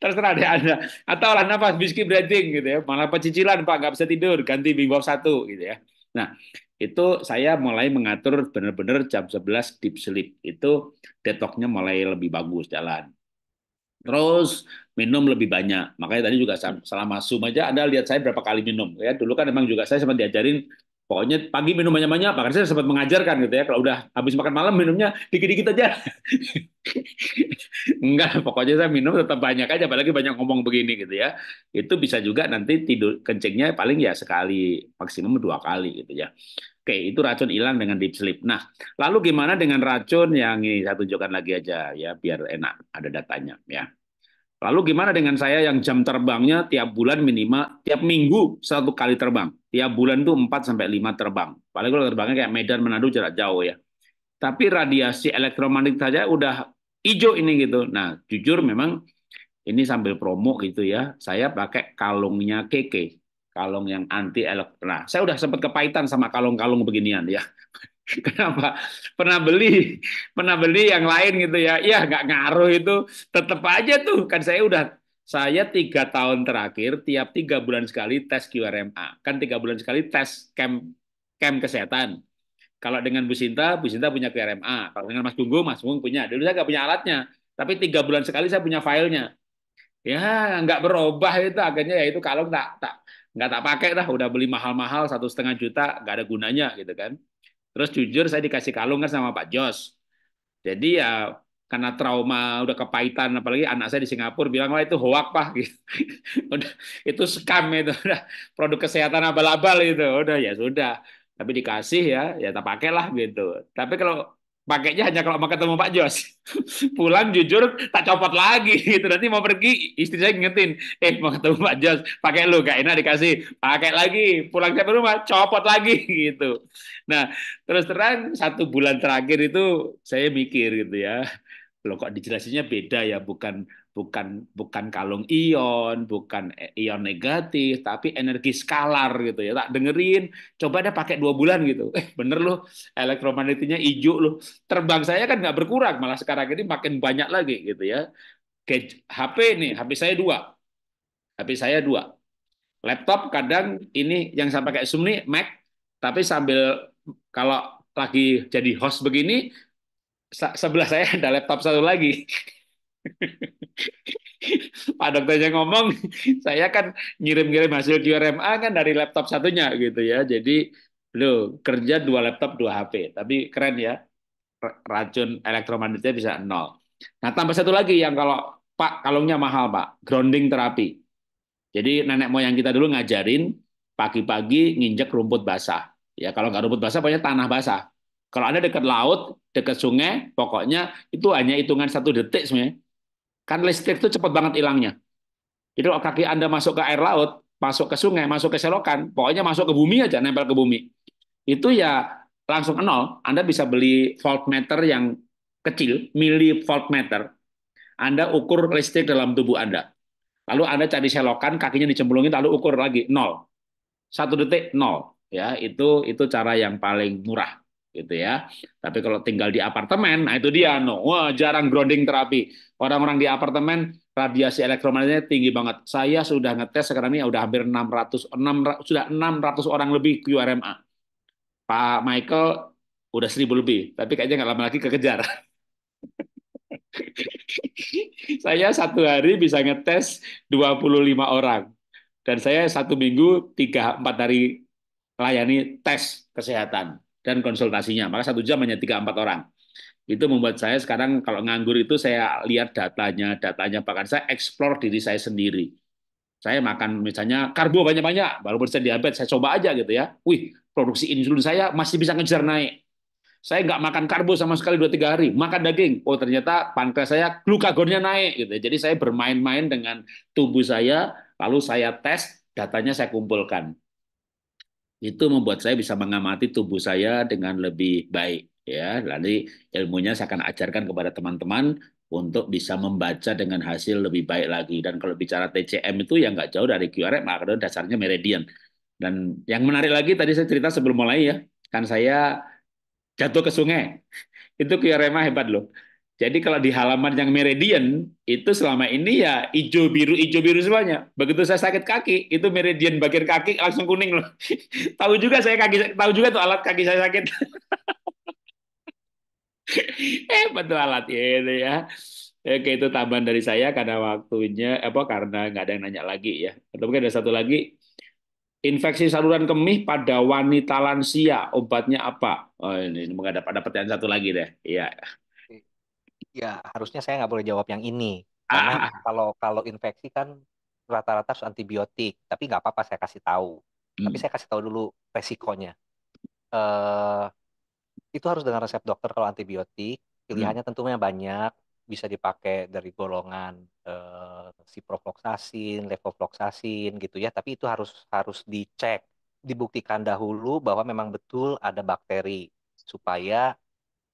Terserah deh Anda. Atau olah nafas, biski breathing gitu ya. Malah pecicilan Pak, nggak bisa tidur, ganti bingwab satu gitu ya. Nah, itu saya mulai mengatur benar-benar jam 11 deep sleep. Itu detoknya mulai lebih bagus jalan. Terus minum lebih banyak. Makanya tadi juga selama Zoom aja Anda lihat saya berapa kali minum. ya Dulu kan emang juga saya sempat diajarin Pokoknya pagi minum banyak-banyak, Pak saya sempat mengajarkan gitu ya, kalau udah habis makan malam minumnya dikit-dikit aja. Enggak, pokoknya saya minum tetap banyak aja, apalagi banyak ngomong begini gitu ya. Itu bisa juga nanti tidur kencingnya paling ya sekali, maksimum dua kali gitu ya. Oke, itu racun hilang dengan deep sleep. Nah, lalu gimana dengan racun yang ini saya tunjukkan lagi aja ya biar enak ada datanya ya. Lalu gimana dengan saya yang jam terbangnya tiap bulan minimal tiap minggu satu kali terbang. Tiap bulan itu 4 sampai 5 terbang. Paling kalau terbangnya kayak Medan Manado jarak jauh ya. Tapi radiasi elektromagnetik saja udah hijau ini gitu. Nah, jujur memang ini sambil promo gitu ya. Saya pakai kalungnya Keke, kalung yang anti elektron. Nah, saya udah sempat kepahitan sama kalung-kalung beginian ya. Kenapa? Pernah beli, pernah beli yang lain gitu ya. Iya, nggak ngaruh itu. Tetap aja tuh. Kan saya udah, saya tiga tahun terakhir, tiap tiga bulan sekali tes QRMA. Kan tiga bulan sekali tes camp, camp kesehatan. Kalau dengan Bu Sinta, Bu Sinta punya QRMA. Kalau dengan Mas Gunggung, Mas Gunggung punya. Dulu saya nggak punya alatnya. Tapi tiga bulan sekali saya punya filenya. Ya, nggak berubah itu. Akhirnya ya itu kalau nggak tak nggak tak pakai lah. Udah beli mahal-mahal, satu setengah juta, nggak ada gunanya gitu kan Terus jujur saya dikasih kalung kan sama Pak Jos. Jadi ya karena trauma udah kepahitan apalagi anak saya di Singapura bilang wah itu hoak pak gitu. itu scam itu udah produk kesehatan abal-abal itu udah ya sudah tapi dikasih ya ya tak pakailah gitu tapi kalau pakainya hanya kalau mau ketemu Pak Jos. Pulang jujur tak copot lagi gitu. Nanti mau pergi istri saya ngingetin, "Eh, mau ketemu Pak Jos, pakai lu gak enak dikasih. Pakai lagi. Pulang sampai rumah copot lagi gitu." Nah, terus terang satu bulan terakhir itu saya mikir gitu ya. Loh kok dijelasinnya beda ya, bukan bukan bukan kalung ion, bukan e, ion negatif, tapi energi skalar gitu ya. Tak dengerin, coba deh pakai dua bulan gitu. Eh bener loh, elektromagnetiknya hijau loh. Terbang saya kan nggak berkurang, malah sekarang ini makin banyak lagi gitu ya. HP nih, HP saya dua. HP saya dua. Laptop kadang ini yang saya pakai Zoom Mac, tapi sambil kalau lagi jadi host begini, sebelah saya ada laptop satu lagi. Pak dokternya ngomong, saya kan ngirim-ngirim hasil QRMA kan dari laptop satunya gitu ya. Jadi lo kerja dua laptop dua HP, tapi keren ya racun elektromagnetnya bisa nol. Nah tambah satu lagi yang kalau Pak kalungnya mahal Pak, grounding terapi. Jadi nenek moyang kita dulu ngajarin pagi-pagi nginjek rumput basah. Ya kalau nggak rumput basah, pokoknya tanah basah. Kalau anda dekat laut, dekat sungai, pokoknya itu hanya hitungan satu detik sebenarnya Kan listrik itu cepat banget hilangnya. Itu kaki Anda masuk ke air laut, masuk ke sungai, masuk ke selokan, pokoknya masuk ke bumi aja, nempel ke bumi. Itu ya langsung nol. Anda bisa beli voltmeter yang kecil, mili voltmeter. Anda ukur listrik dalam tubuh Anda. Lalu Anda cari selokan, kakinya dicemplungin, lalu ukur lagi nol. Satu detik nol. Ya, itu itu cara yang paling murah gitu ya. Tapi kalau tinggal di apartemen, nah itu dia no. Wah, jarang grounding terapi. Orang-orang di apartemen radiasi elektromagnetnya tinggi banget. Saya sudah ngetes sekarang ini sudah hampir 600 6, sudah 600 orang lebih QRMA. Pak Michael udah 1000 lebih, tapi kayaknya nggak lama lagi kekejar. saya satu hari bisa ngetes 25 orang. Dan saya satu minggu, tiga, empat hari layani tes kesehatan dan konsultasinya. Maka satu jam hanya tiga empat orang. Itu membuat saya sekarang kalau nganggur itu saya lihat datanya, datanya bahkan saya eksplor diri saya sendiri. Saya makan misalnya karbo banyak-banyak, walaupun saya diabetes, saya coba aja gitu ya. Wih, produksi insulin saya masih bisa ngejar naik. Saya nggak makan karbo sama sekali dua tiga hari, makan daging. Oh ternyata pankreas saya glukagonnya naik gitu. Ya. Jadi saya bermain-main dengan tubuh saya, lalu saya tes, datanya saya kumpulkan itu membuat saya bisa mengamati tubuh saya dengan lebih baik ya nanti ilmunya saya akan ajarkan kepada teman-teman untuk bisa membaca dengan hasil lebih baik lagi dan kalau bicara TCM itu yang nggak jauh dari QRM karena dasarnya meridian dan yang menarik lagi tadi saya cerita sebelum mulai ya kan saya jatuh ke sungai itu QRM hebat loh jadi kalau di halaman yang meridian itu selama ini ya hijau biru hijau biru semuanya. Begitu saya sakit kaki itu meridian bagian kaki langsung kuning loh. tahu juga saya kaki tahu juga tuh alat kaki saya sakit. eh betul alat itu ya. Oke itu tambahan dari saya karena waktunya apa karena nggak ada yang nanya lagi ya. Atau mungkin ada satu lagi Infeksi saluran kemih pada wanita lansia, obatnya apa? Oh, ini mungkin ada pertanyaan satu lagi deh. Iya ya harusnya saya nggak boleh jawab yang ini. Karena ah, ah, ah. kalau kalau infeksi kan rata-rata harus antibiotik, tapi nggak apa-apa saya kasih tahu. Hmm. Tapi saya kasih tahu dulu resikonya. Uh, itu harus dengan resep dokter kalau antibiotik. Pilihannya hmm. tentunya banyak, bisa dipakai dari golongan uh, eh, ciprofloxacin, levofloxacin gitu ya. Tapi itu harus harus dicek, dibuktikan dahulu bahwa memang betul ada bakteri supaya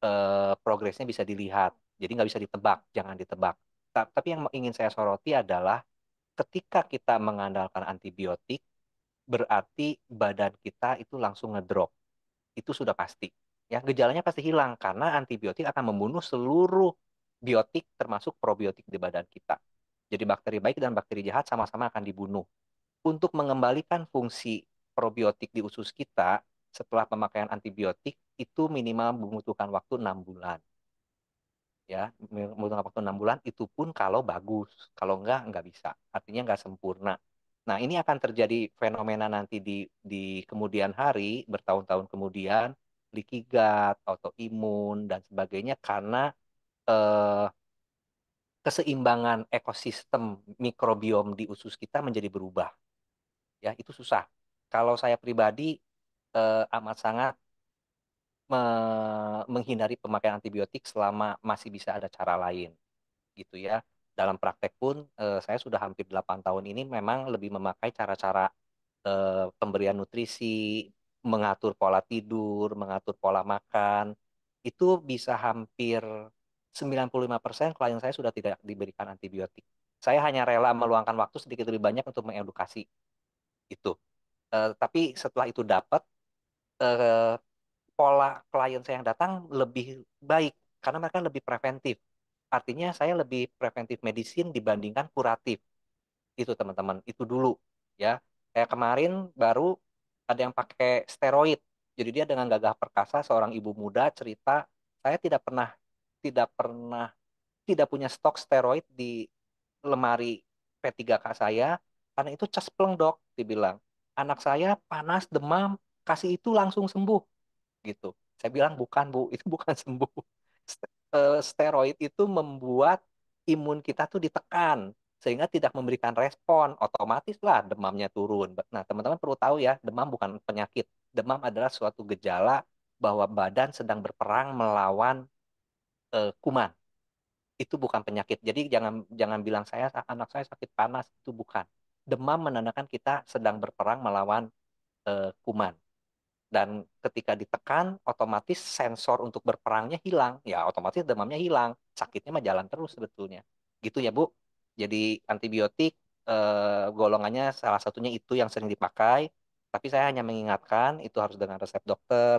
uh, progresnya bisa dilihat. Jadi nggak bisa ditebak, jangan ditebak. Tapi yang ingin saya soroti adalah ketika kita mengandalkan antibiotik, berarti badan kita itu langsung ngedrop. Itu sudah pasti. Ya, gejalanya pasti hilang karena antibiotik akan membunuh seluruh biotik termasuk probiotik di badan kita. Jadi bakteri baik dan bakteri jahat sama-sama akan dibunuh. Untuk mengembalikan fungsi probiotik di usus kita setelah pemakaian antibiotik itu minimal membutuhkan waktu 6 bulan ya menggunakan waktu enam bulan itu pun kalau bagus kalau enggak enggak bisa artinya enggak sempurna nah ini akan terjadi fenomena nanti di di kemudian hari bertahun-tahun kemudian likigat autoimun dan sebagainya karena eh, keseimbangan ekosistem mikrobiom di usus kita menjadi berubah ya itu susah kalau saya pribadi eh, amat sangat me menghindari pemakaian antibiotik selama masih bisa ada cara lain gitu ya dalam praktek pun eh, saya sudah hampir 8 tahun ini memang lebih memakai cara-cara eh, pemberian nutrisi mengatur pola tidur mengatur pola makan itu bisa hampir 95% klien saya sudah tidak diberikan antibiotik saya hanya rela meluangkan waktu sedikit lebih banyak untuk mengedukasi itu eh, tapi setelah itu dapat pola klien saya yang datang lebih baik karena mereka lebih preventif. Artinya saya lebih preventif medicine dibandingkan kuratif. Itu teman-teman, itu dulu ya. Kayak kemarin baru ada yang pakai steroid. Jadi dia dengan gagah perkasa seorang ibu muda cerita, saya tidak pernah tidak pernah tidak punya stok steroid di lemari P3K saya karena itu cespleng dok dibilang anak saya panas demam kasih itu langsung sembuh gitu. Saya bilang bukan bu, itu bukan sembuh. Eh, steroid itu membuat imun kita tuh ditekan sehingga tidak memberikan respon, otomatis lah demamnya turun. Nah, teman-teman perlu tahu ya, demam bukan penyakit. Demam adalah suatu gejala bahwa badan sedang berperang melawan uh, kuman. Itu bukan penyakit. Jadi jangan jangan bilang saya anak saya sakit panas, itu bukan. Demam menandakan kita sedang berperang melawan uh, kuman dan ketika ditekan otomatis sensor untuk berperangnya hilang ya otomatis demamnya hilang sakitnya mah jalan terus sebetulnya gitu ya Bu jadi antibiotik eh, golongannya salah satunya itu yang sering dipakai tapi saya hanya mengingatkan itu harus dengan resep dokter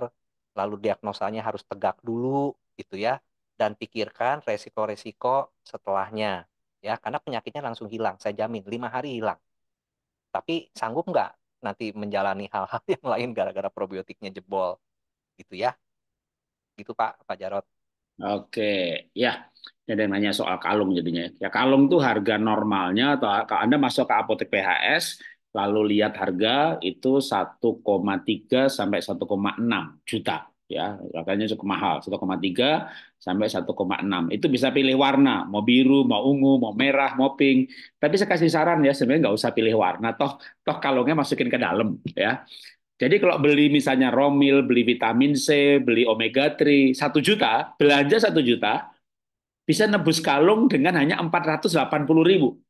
lalu diagnosanya harus tegak dulu gitu ya dan pikirkan resiko-resiko setelahnya ya karena penyakitnya langsung hilang saya jamin lima hari hilang tapi sanggup nggak nanti menjalani hal-hal yang lain gara-gara probiotiknya jebol gitu ya gitu Pak Pak Jarot Oke, ya. yang nanya soal kalung jadinya. Ya kalung tuh harga normalnya atau kalau Anda masuk ke apotek PHS lalu lihat harga itu 1,3 sampai 1,6 juta ya harganya cukup mahal 1,3 sampai 1,6 itu bisa pilih warna mau biru mau ungu mau merah mau pink tapi saya kasih saran ya sebenarnya nggak usah pilih warna toh toh kalungnya masukin ke dalam ya jadi kalau beli misalnya romil beli vitamin C beli omega 3 satu juta belanja satu juta bisa nebus kalung dengan hanya 480 ribu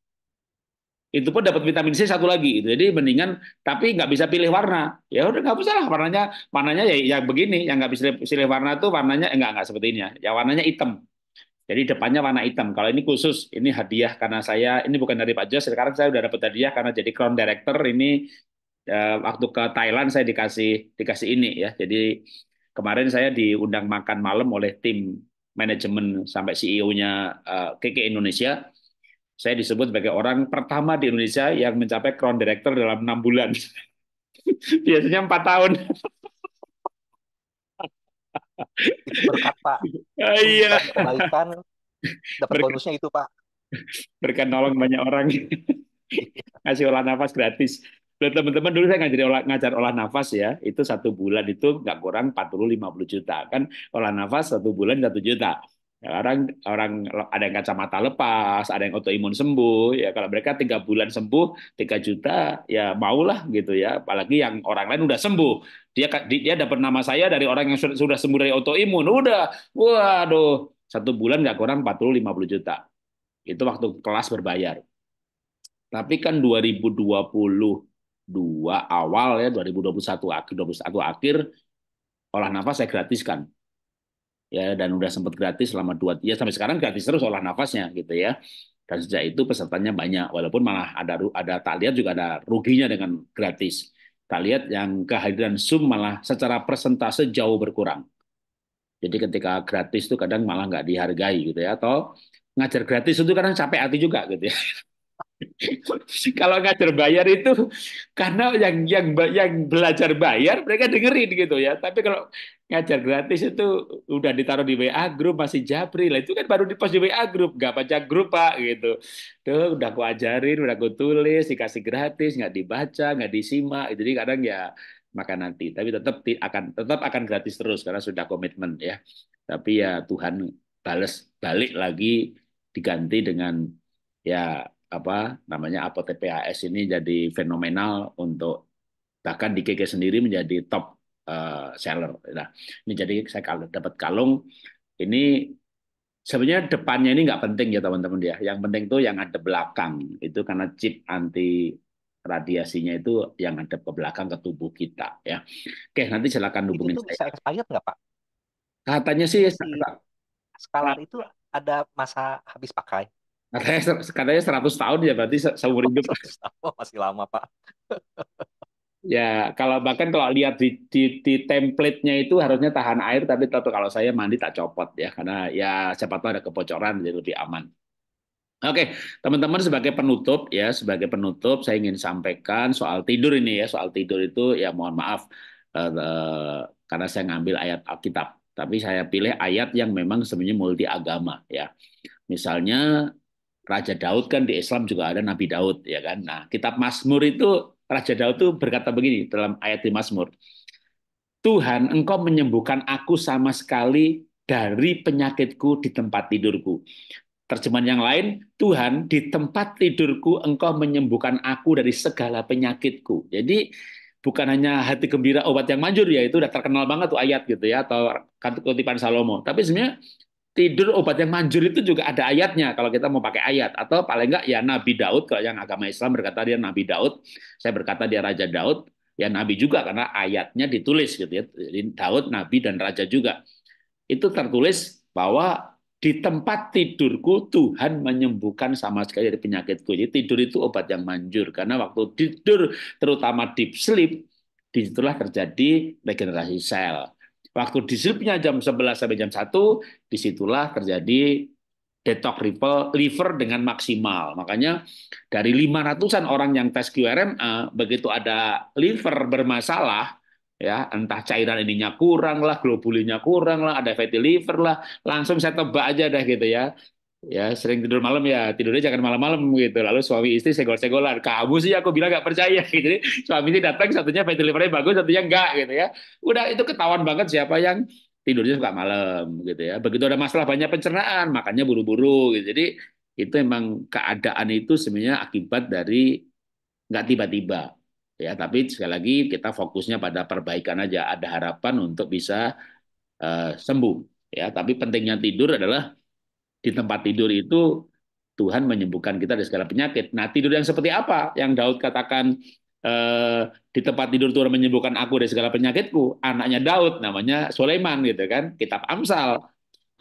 itu pun dapat vitamin C satu lagi gitu. jadi mendingan tapi nggak bisa pilih warna ya udah nggak bisa lah warnanya warnanya ya, ya begini yang nggak bisa pilih warna tuh warnanya eh, nggak nggak seperti ini ya ya warnanya hitam jadi depannya warna hitam kalau ini khusus ini hadiah karena saya ini bukan dari Pak Jos sekarang saya udah dapat hadiah karena jadi crown director ini eh, waktu ke Thailand saya dikasih dikasih ini ya jadi kemarin saya diundang makan malam oleh tim manajemen sampai CEO-nya uh, eh, KK Indonesia saya disebut sebagai orang pertama di Indonesia yang mencapai crown director dalam enam bulan. Biasanya empat tahun. itu berkat Pak. Ah, iya. Kebaikan dapat berkat, bonusnya itu Pak. Berkat nolong banyak orang. Ngasih olah nafas gratis. teman-teman dulu saya ngajar olah, ngajar olah nafas ya, itu satu bulan itu nggak kurang 40-50 juta. Kan olah nafas satu bulan satu juta. Ya, orang orang ada yang kacamata lepas, ada yang autoimun sembuh. Ya kalau mereka tiga bulan sembuh tiga juta, ya maulah gitu ya. Apalagi yang orang lain udah sembuh, dia dia dapat nama saya dari orang yang sudah sembuh dari autoimun. Udah, waduh, satu bulan nggak kurang empat puluh lima puluh juta. Itu waktu kelas berbayar. Tapi kan dua dua ribu puluh dua awal ya dua dua ribu puluh satu akhir dua puluh satu akhir olah nafas saya gratiskan ya dan udah sempat gratis selama dua ya sampai sekarang gratis terus olah nafasnya gitu ya dan sejak itu pesertanya banyak walaupun malah ada ada tak lihat juga ada ruginya dengan gratis tak lihat yang kehadiran Zoom malah secara persentase jauh berkurang jadi ketika gratis itu kadang malah nggak dihargai gitu ya atau ngajar gratis itu kadang capek hati juga gitu ya kalau ngajar bayar itu karena yang yang yang belajar bayar mereka dengerin gitu ya. Tapi kalau ngajar gratis itu udah ditaruh di WA grup masih japri lah itu kan baru di post di WA grup nggak baca grup pak gitu. Tuh udah aku ajarin, udah aku tulis, dikasih gratis, nggak dibaca, nggak disimak. Jadi kadang ya makan nanti. Tapi tetap akan tetap akan gratis terus karena sudah komitmen ya. Tapi ya Tuhan bales balik lagi diganti dengan ya apa namanya PAS ini jadi fenomenal untuk bahkan di KK sendiri menjadi top uh, seller. Nah, ini jadi saya dapat kalung ini sebenarnya depannya ini nggak penting ya teman-teman ya. Yang penting tuh yang ada belakang itu karena chip anti radiasinya itu yang ada ke belakang ke tubuh kita ya. Oke, nanti silakan hubungin itu saya. Bisa expired nggak Pak? Katanya sih Jadi, skalar itu ada masa habis pakai. Katanya, katanya 100 tahun ya berarti seumur hidup. Oh, masih lama, Pak. ya, kalau bahkan kalau lihat di, di, di template-nya itu harusnya tahan air, tapi tentu kalau saya mandi tak copot ya, karena ya siapa tahu ada kebocoran jadi lebih aman. Oke, teman-teman sebagai penutup ya, sebagai penutup saya ingin sampaikan soal tidur ini ya, soal tidur itu ya mohon maaf eh, eh karena saya ngambil ayat Alkitab, tapi saya pilih ayat yang memang sebenarnya multi agama ya. Misalnya Raja Daud kan di Islam juga ada Nabi Daud ya kan. Nah, kitab Mazmur itu Raja Daud itu berkata begini dalam ayat di Mazmur. Tuhan, engkau menyembuhkan aku sama sekali dari penyakitku di tempat tidurku. Terjemahan yang lain, Tuhan, di tempat tidurku engkau menyembuhkan aku dari segala penyakitku. Jadi bukan hanya hati gembira obat yang manjur ya itu udah terkenal banget tuh ayat gitu ya atau kutipan Salomo. Tapi sebenarnya tidur obat yang manjur itu juga ada ayatnya kalau kita mau pakai ayat atau paling enggak ya Nabi Daud kalau yang agama Islam berkata dia Nabi Daud saya berkata dia Raja Daud ya Nabi juga karena ayatnya ditulis gitu ya Jadi Daud Nabi dan Raja juga itu tertulis bahwa di tempat tidurku Tuhan menyembuhkan sama sekali dari penyakitku jadi tidur itu obat yang manjur karena waktu tidur terutama deep sleep disitulah terjadi regenerasi sel Waktu disrupnya jam 11 sampai jam 1, disitulah terjadi detox ripple liver dengan maksimal. Makanya dari 500-an orang yang tes QRMA, eh, begitu ada liver bermasalah, ya entah cairan ininya kurang lah, globulinnya kurang lah, ada fatty liver lah, langsung saya tebak aja deh gitu ya ya sering tidur malam ya tidurnya jangan malam-malam gitu lalu suami istri segol-segolan kamu sih aku bilang gak percaya gitu jadi suami ini datang satunya pay delivery bagus satunya enggak gitu ya udah itu ketahuan banget siapa yang tidurnya suka malam gitu ya begitu ada masalah banyak pencernaan makannya buru-buru gitu jadi itu emang keadaan itu sebenarnya akibat dari nggak tiba-tiba ya tapi sekali lagi kita fokusnya pada perbaikan aja ada harapan untuk bisa uh, sembuh ya tapi pentingnya tidur adalah di tempat tidur itu Tuhan menyembuhkan kita dari segala penyakit. Nah, tidur yang seperti apa yang Daud katakan eh, di tempat tidur Tuhan menyembuhkan aku dari segala penyakitku? Anaknya Daud namanya Sulaiman gitu kan, kitab Amsal.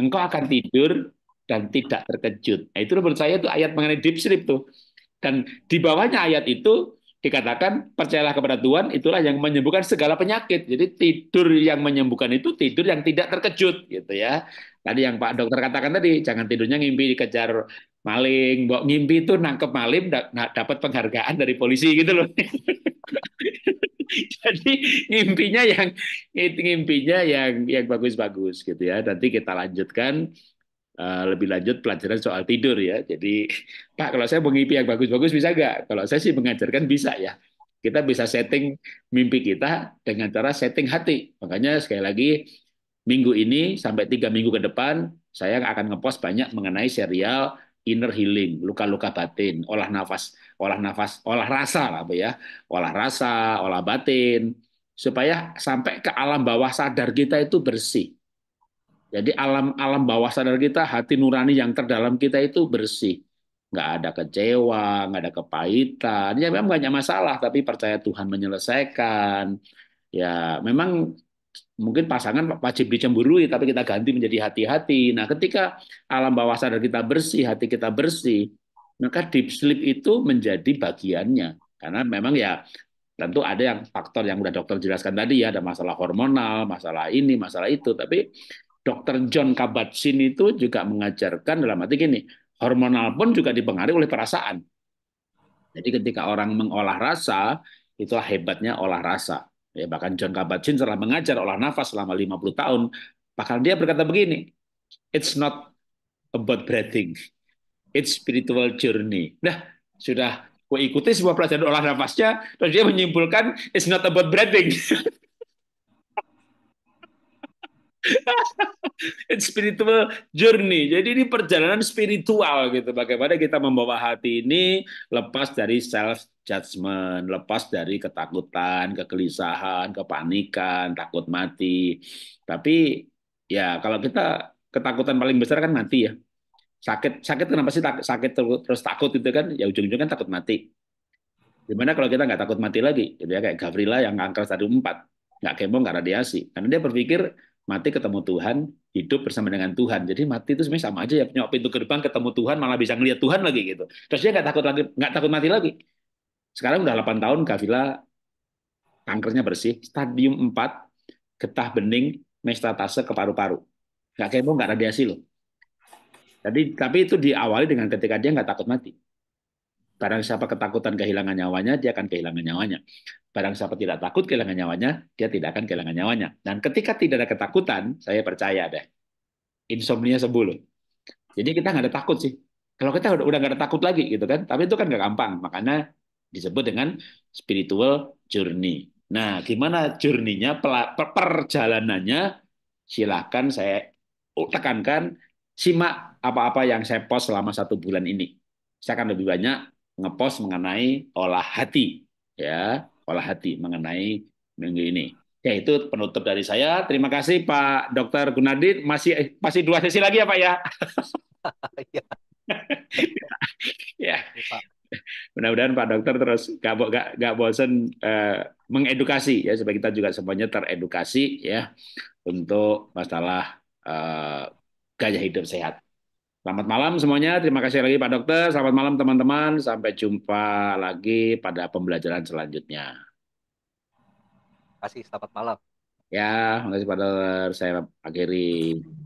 Engkau akan tidur dan tidak terkejut. Nah, itu menurut saya itu ayat mengenai deep sleep tuh. Dan di bawahnya ayat itu dikatakan percayalah kepada Tuhan itulah yang menyembuhkan segala penyakit. Jadi tidur yang menyembuhkan itu tidur yang tidak terkejut gitu ya. Tadi yang Pak Dokter katakan tadi jangan tidurnya ngimpi dikejar maling, mbok ngimpi itu nangkep maling dapat penghargaan dari polisi gitu loh. Jadi ngimpinya yang ngimpinya yang yang bagus-bagus gitu ya. Nanti kita lanjutkan Eh, lebih lanjut pelajaran soal tidur ya. Jadi Pak kalau saya mau yang bagus-bagus bisa nggak? Kalau saya sih mengajarkan bisa ya. Kita bisa setting mimpi kita dengan cara setting hati. Makanya sekali lagi minggu ini sampai tiga minggu ke depan saya akan ngepost banyak mengenai serial inner healing, luka-luka batin, olah nafas, olah nafas, olah rasa apa ya, olah rasa, olah batin, supaya sampai ke alam bawah sadar kita itu bersih. Jadi alam alam bawah sadar kita, hati nurani yang terdalam kita itu bersih, nggak ada kecewa, nggak ada kepahitan. Ya memang banyak masalah, tapi percaya Tuhan menyelesaikan. Ya memang mungkin pasangan wajib dicemburui, tapi kita ganti menjadi hati-hati. Nah ketika alam bawah sadar kita bersih, hati kita bersih, maka deep sleep itu menjadi bagiannya. Karena memang ya tentu ada yang faktor yang udah dokter jelaskan tadi ya ada masalah hormonal, masalah ini, masalah itu. Tapi Dr. John Kabat-Zinn itu juga mengajarkan dalam arti gini, hormonal pun juga dipengaruhi oleh perasaan. Jadi ketika orang mengolah rasa, itulah hebatnya olah rasa. Ya, bahkan John Kabat-Zinn setelah mengajar olah nafas selama 50 tahun, bahkan dia berkata begini, it's not about breathing, it's spiritual journey. Nah, sudah gue ikuti sebuah pelajaran olah nafasnya, terus dia menyimpulkan it's not about breathing. It's spiritual journey. Jadi ini perjalanan spiritual gitu. Bagaimana kita membawa hati ini lepas dari self judgment, lepas dari ketakutan, kegelisahan, kepanikan, takut mati. Tapi ya kalau kita ketakutan paling besar kan mati ya. Sakit sakit kenapa sih sakit terus takut itu kan? Ya ujung-ujungnya kan takut mati. Gimana kalau kita nggak takut mati lagi? Gitu ya kayak Gavrila yang kanker tadi empat, nggak kemo, nggak radiasi. Karena dia berpikir mati ketemu Tuhan, hidup bersama dengan Tuhan. Jadi mati itu sebenarnya sama aja ya punya pintu gerbang ketemu Tuhan malah bisa ngelihat Tuhan lagi gitu. Terus dia nggak takut lagi, nggak takut mati lagi. Sekarang udah 8 tahun Kavila kankernya bersih, stadium 4, getah bening, mestatase ke paru-paru. Nggak kemo, nggak radiasi loh. Jadi tapi itu diawali dengan ketika dia nggak takut mati. Barang siapa ketakutan kehilangan nyawanya, dia akan kehilangan nyawanya. Barang siapa tidak takut kehilangan nyawanya, dia tidak akan kehilangan nyawanya. Dan ketika tidak ada ketakutan, saya percaya deh. Insomnia sebulan. Jadi kita nggak ada takut sih. Kalau kita udah nggak ada takut lagi gitu kan. Tapi itu kan nggak gampang. Makanya disebut dengan spiritual journey. Nah, gimana journey-nya, perjalanannya, silahkan saya tekankan, simak apa-apa yang saya post selama satu bulan ini. Saya akan lebih banyak ngepost mengenai olah hati ya olah hati mengenai minggu ini ya itu penutup dari saya terima kasih Pak Dokter Gunadit masih eh, masih dua sesi lagi ya Pak ya iya. ya iya, mudah-mudahan Pak Dokter terus gak, gak, gak bosen eh, mengedukasi ya supaya kita juga semuanya teredukasi ya untuk masalah eh, gaya hidup sehat Selamat malam semuanya. Terima kasih lagi Pak Dokter. Selamat malam teman-teman. Sampai jumpa lagi pada pembelajaran selanjutnya. Terima kasih. Selamat malam. Ya, terima kasih Pak Dokter. Saya akhiri.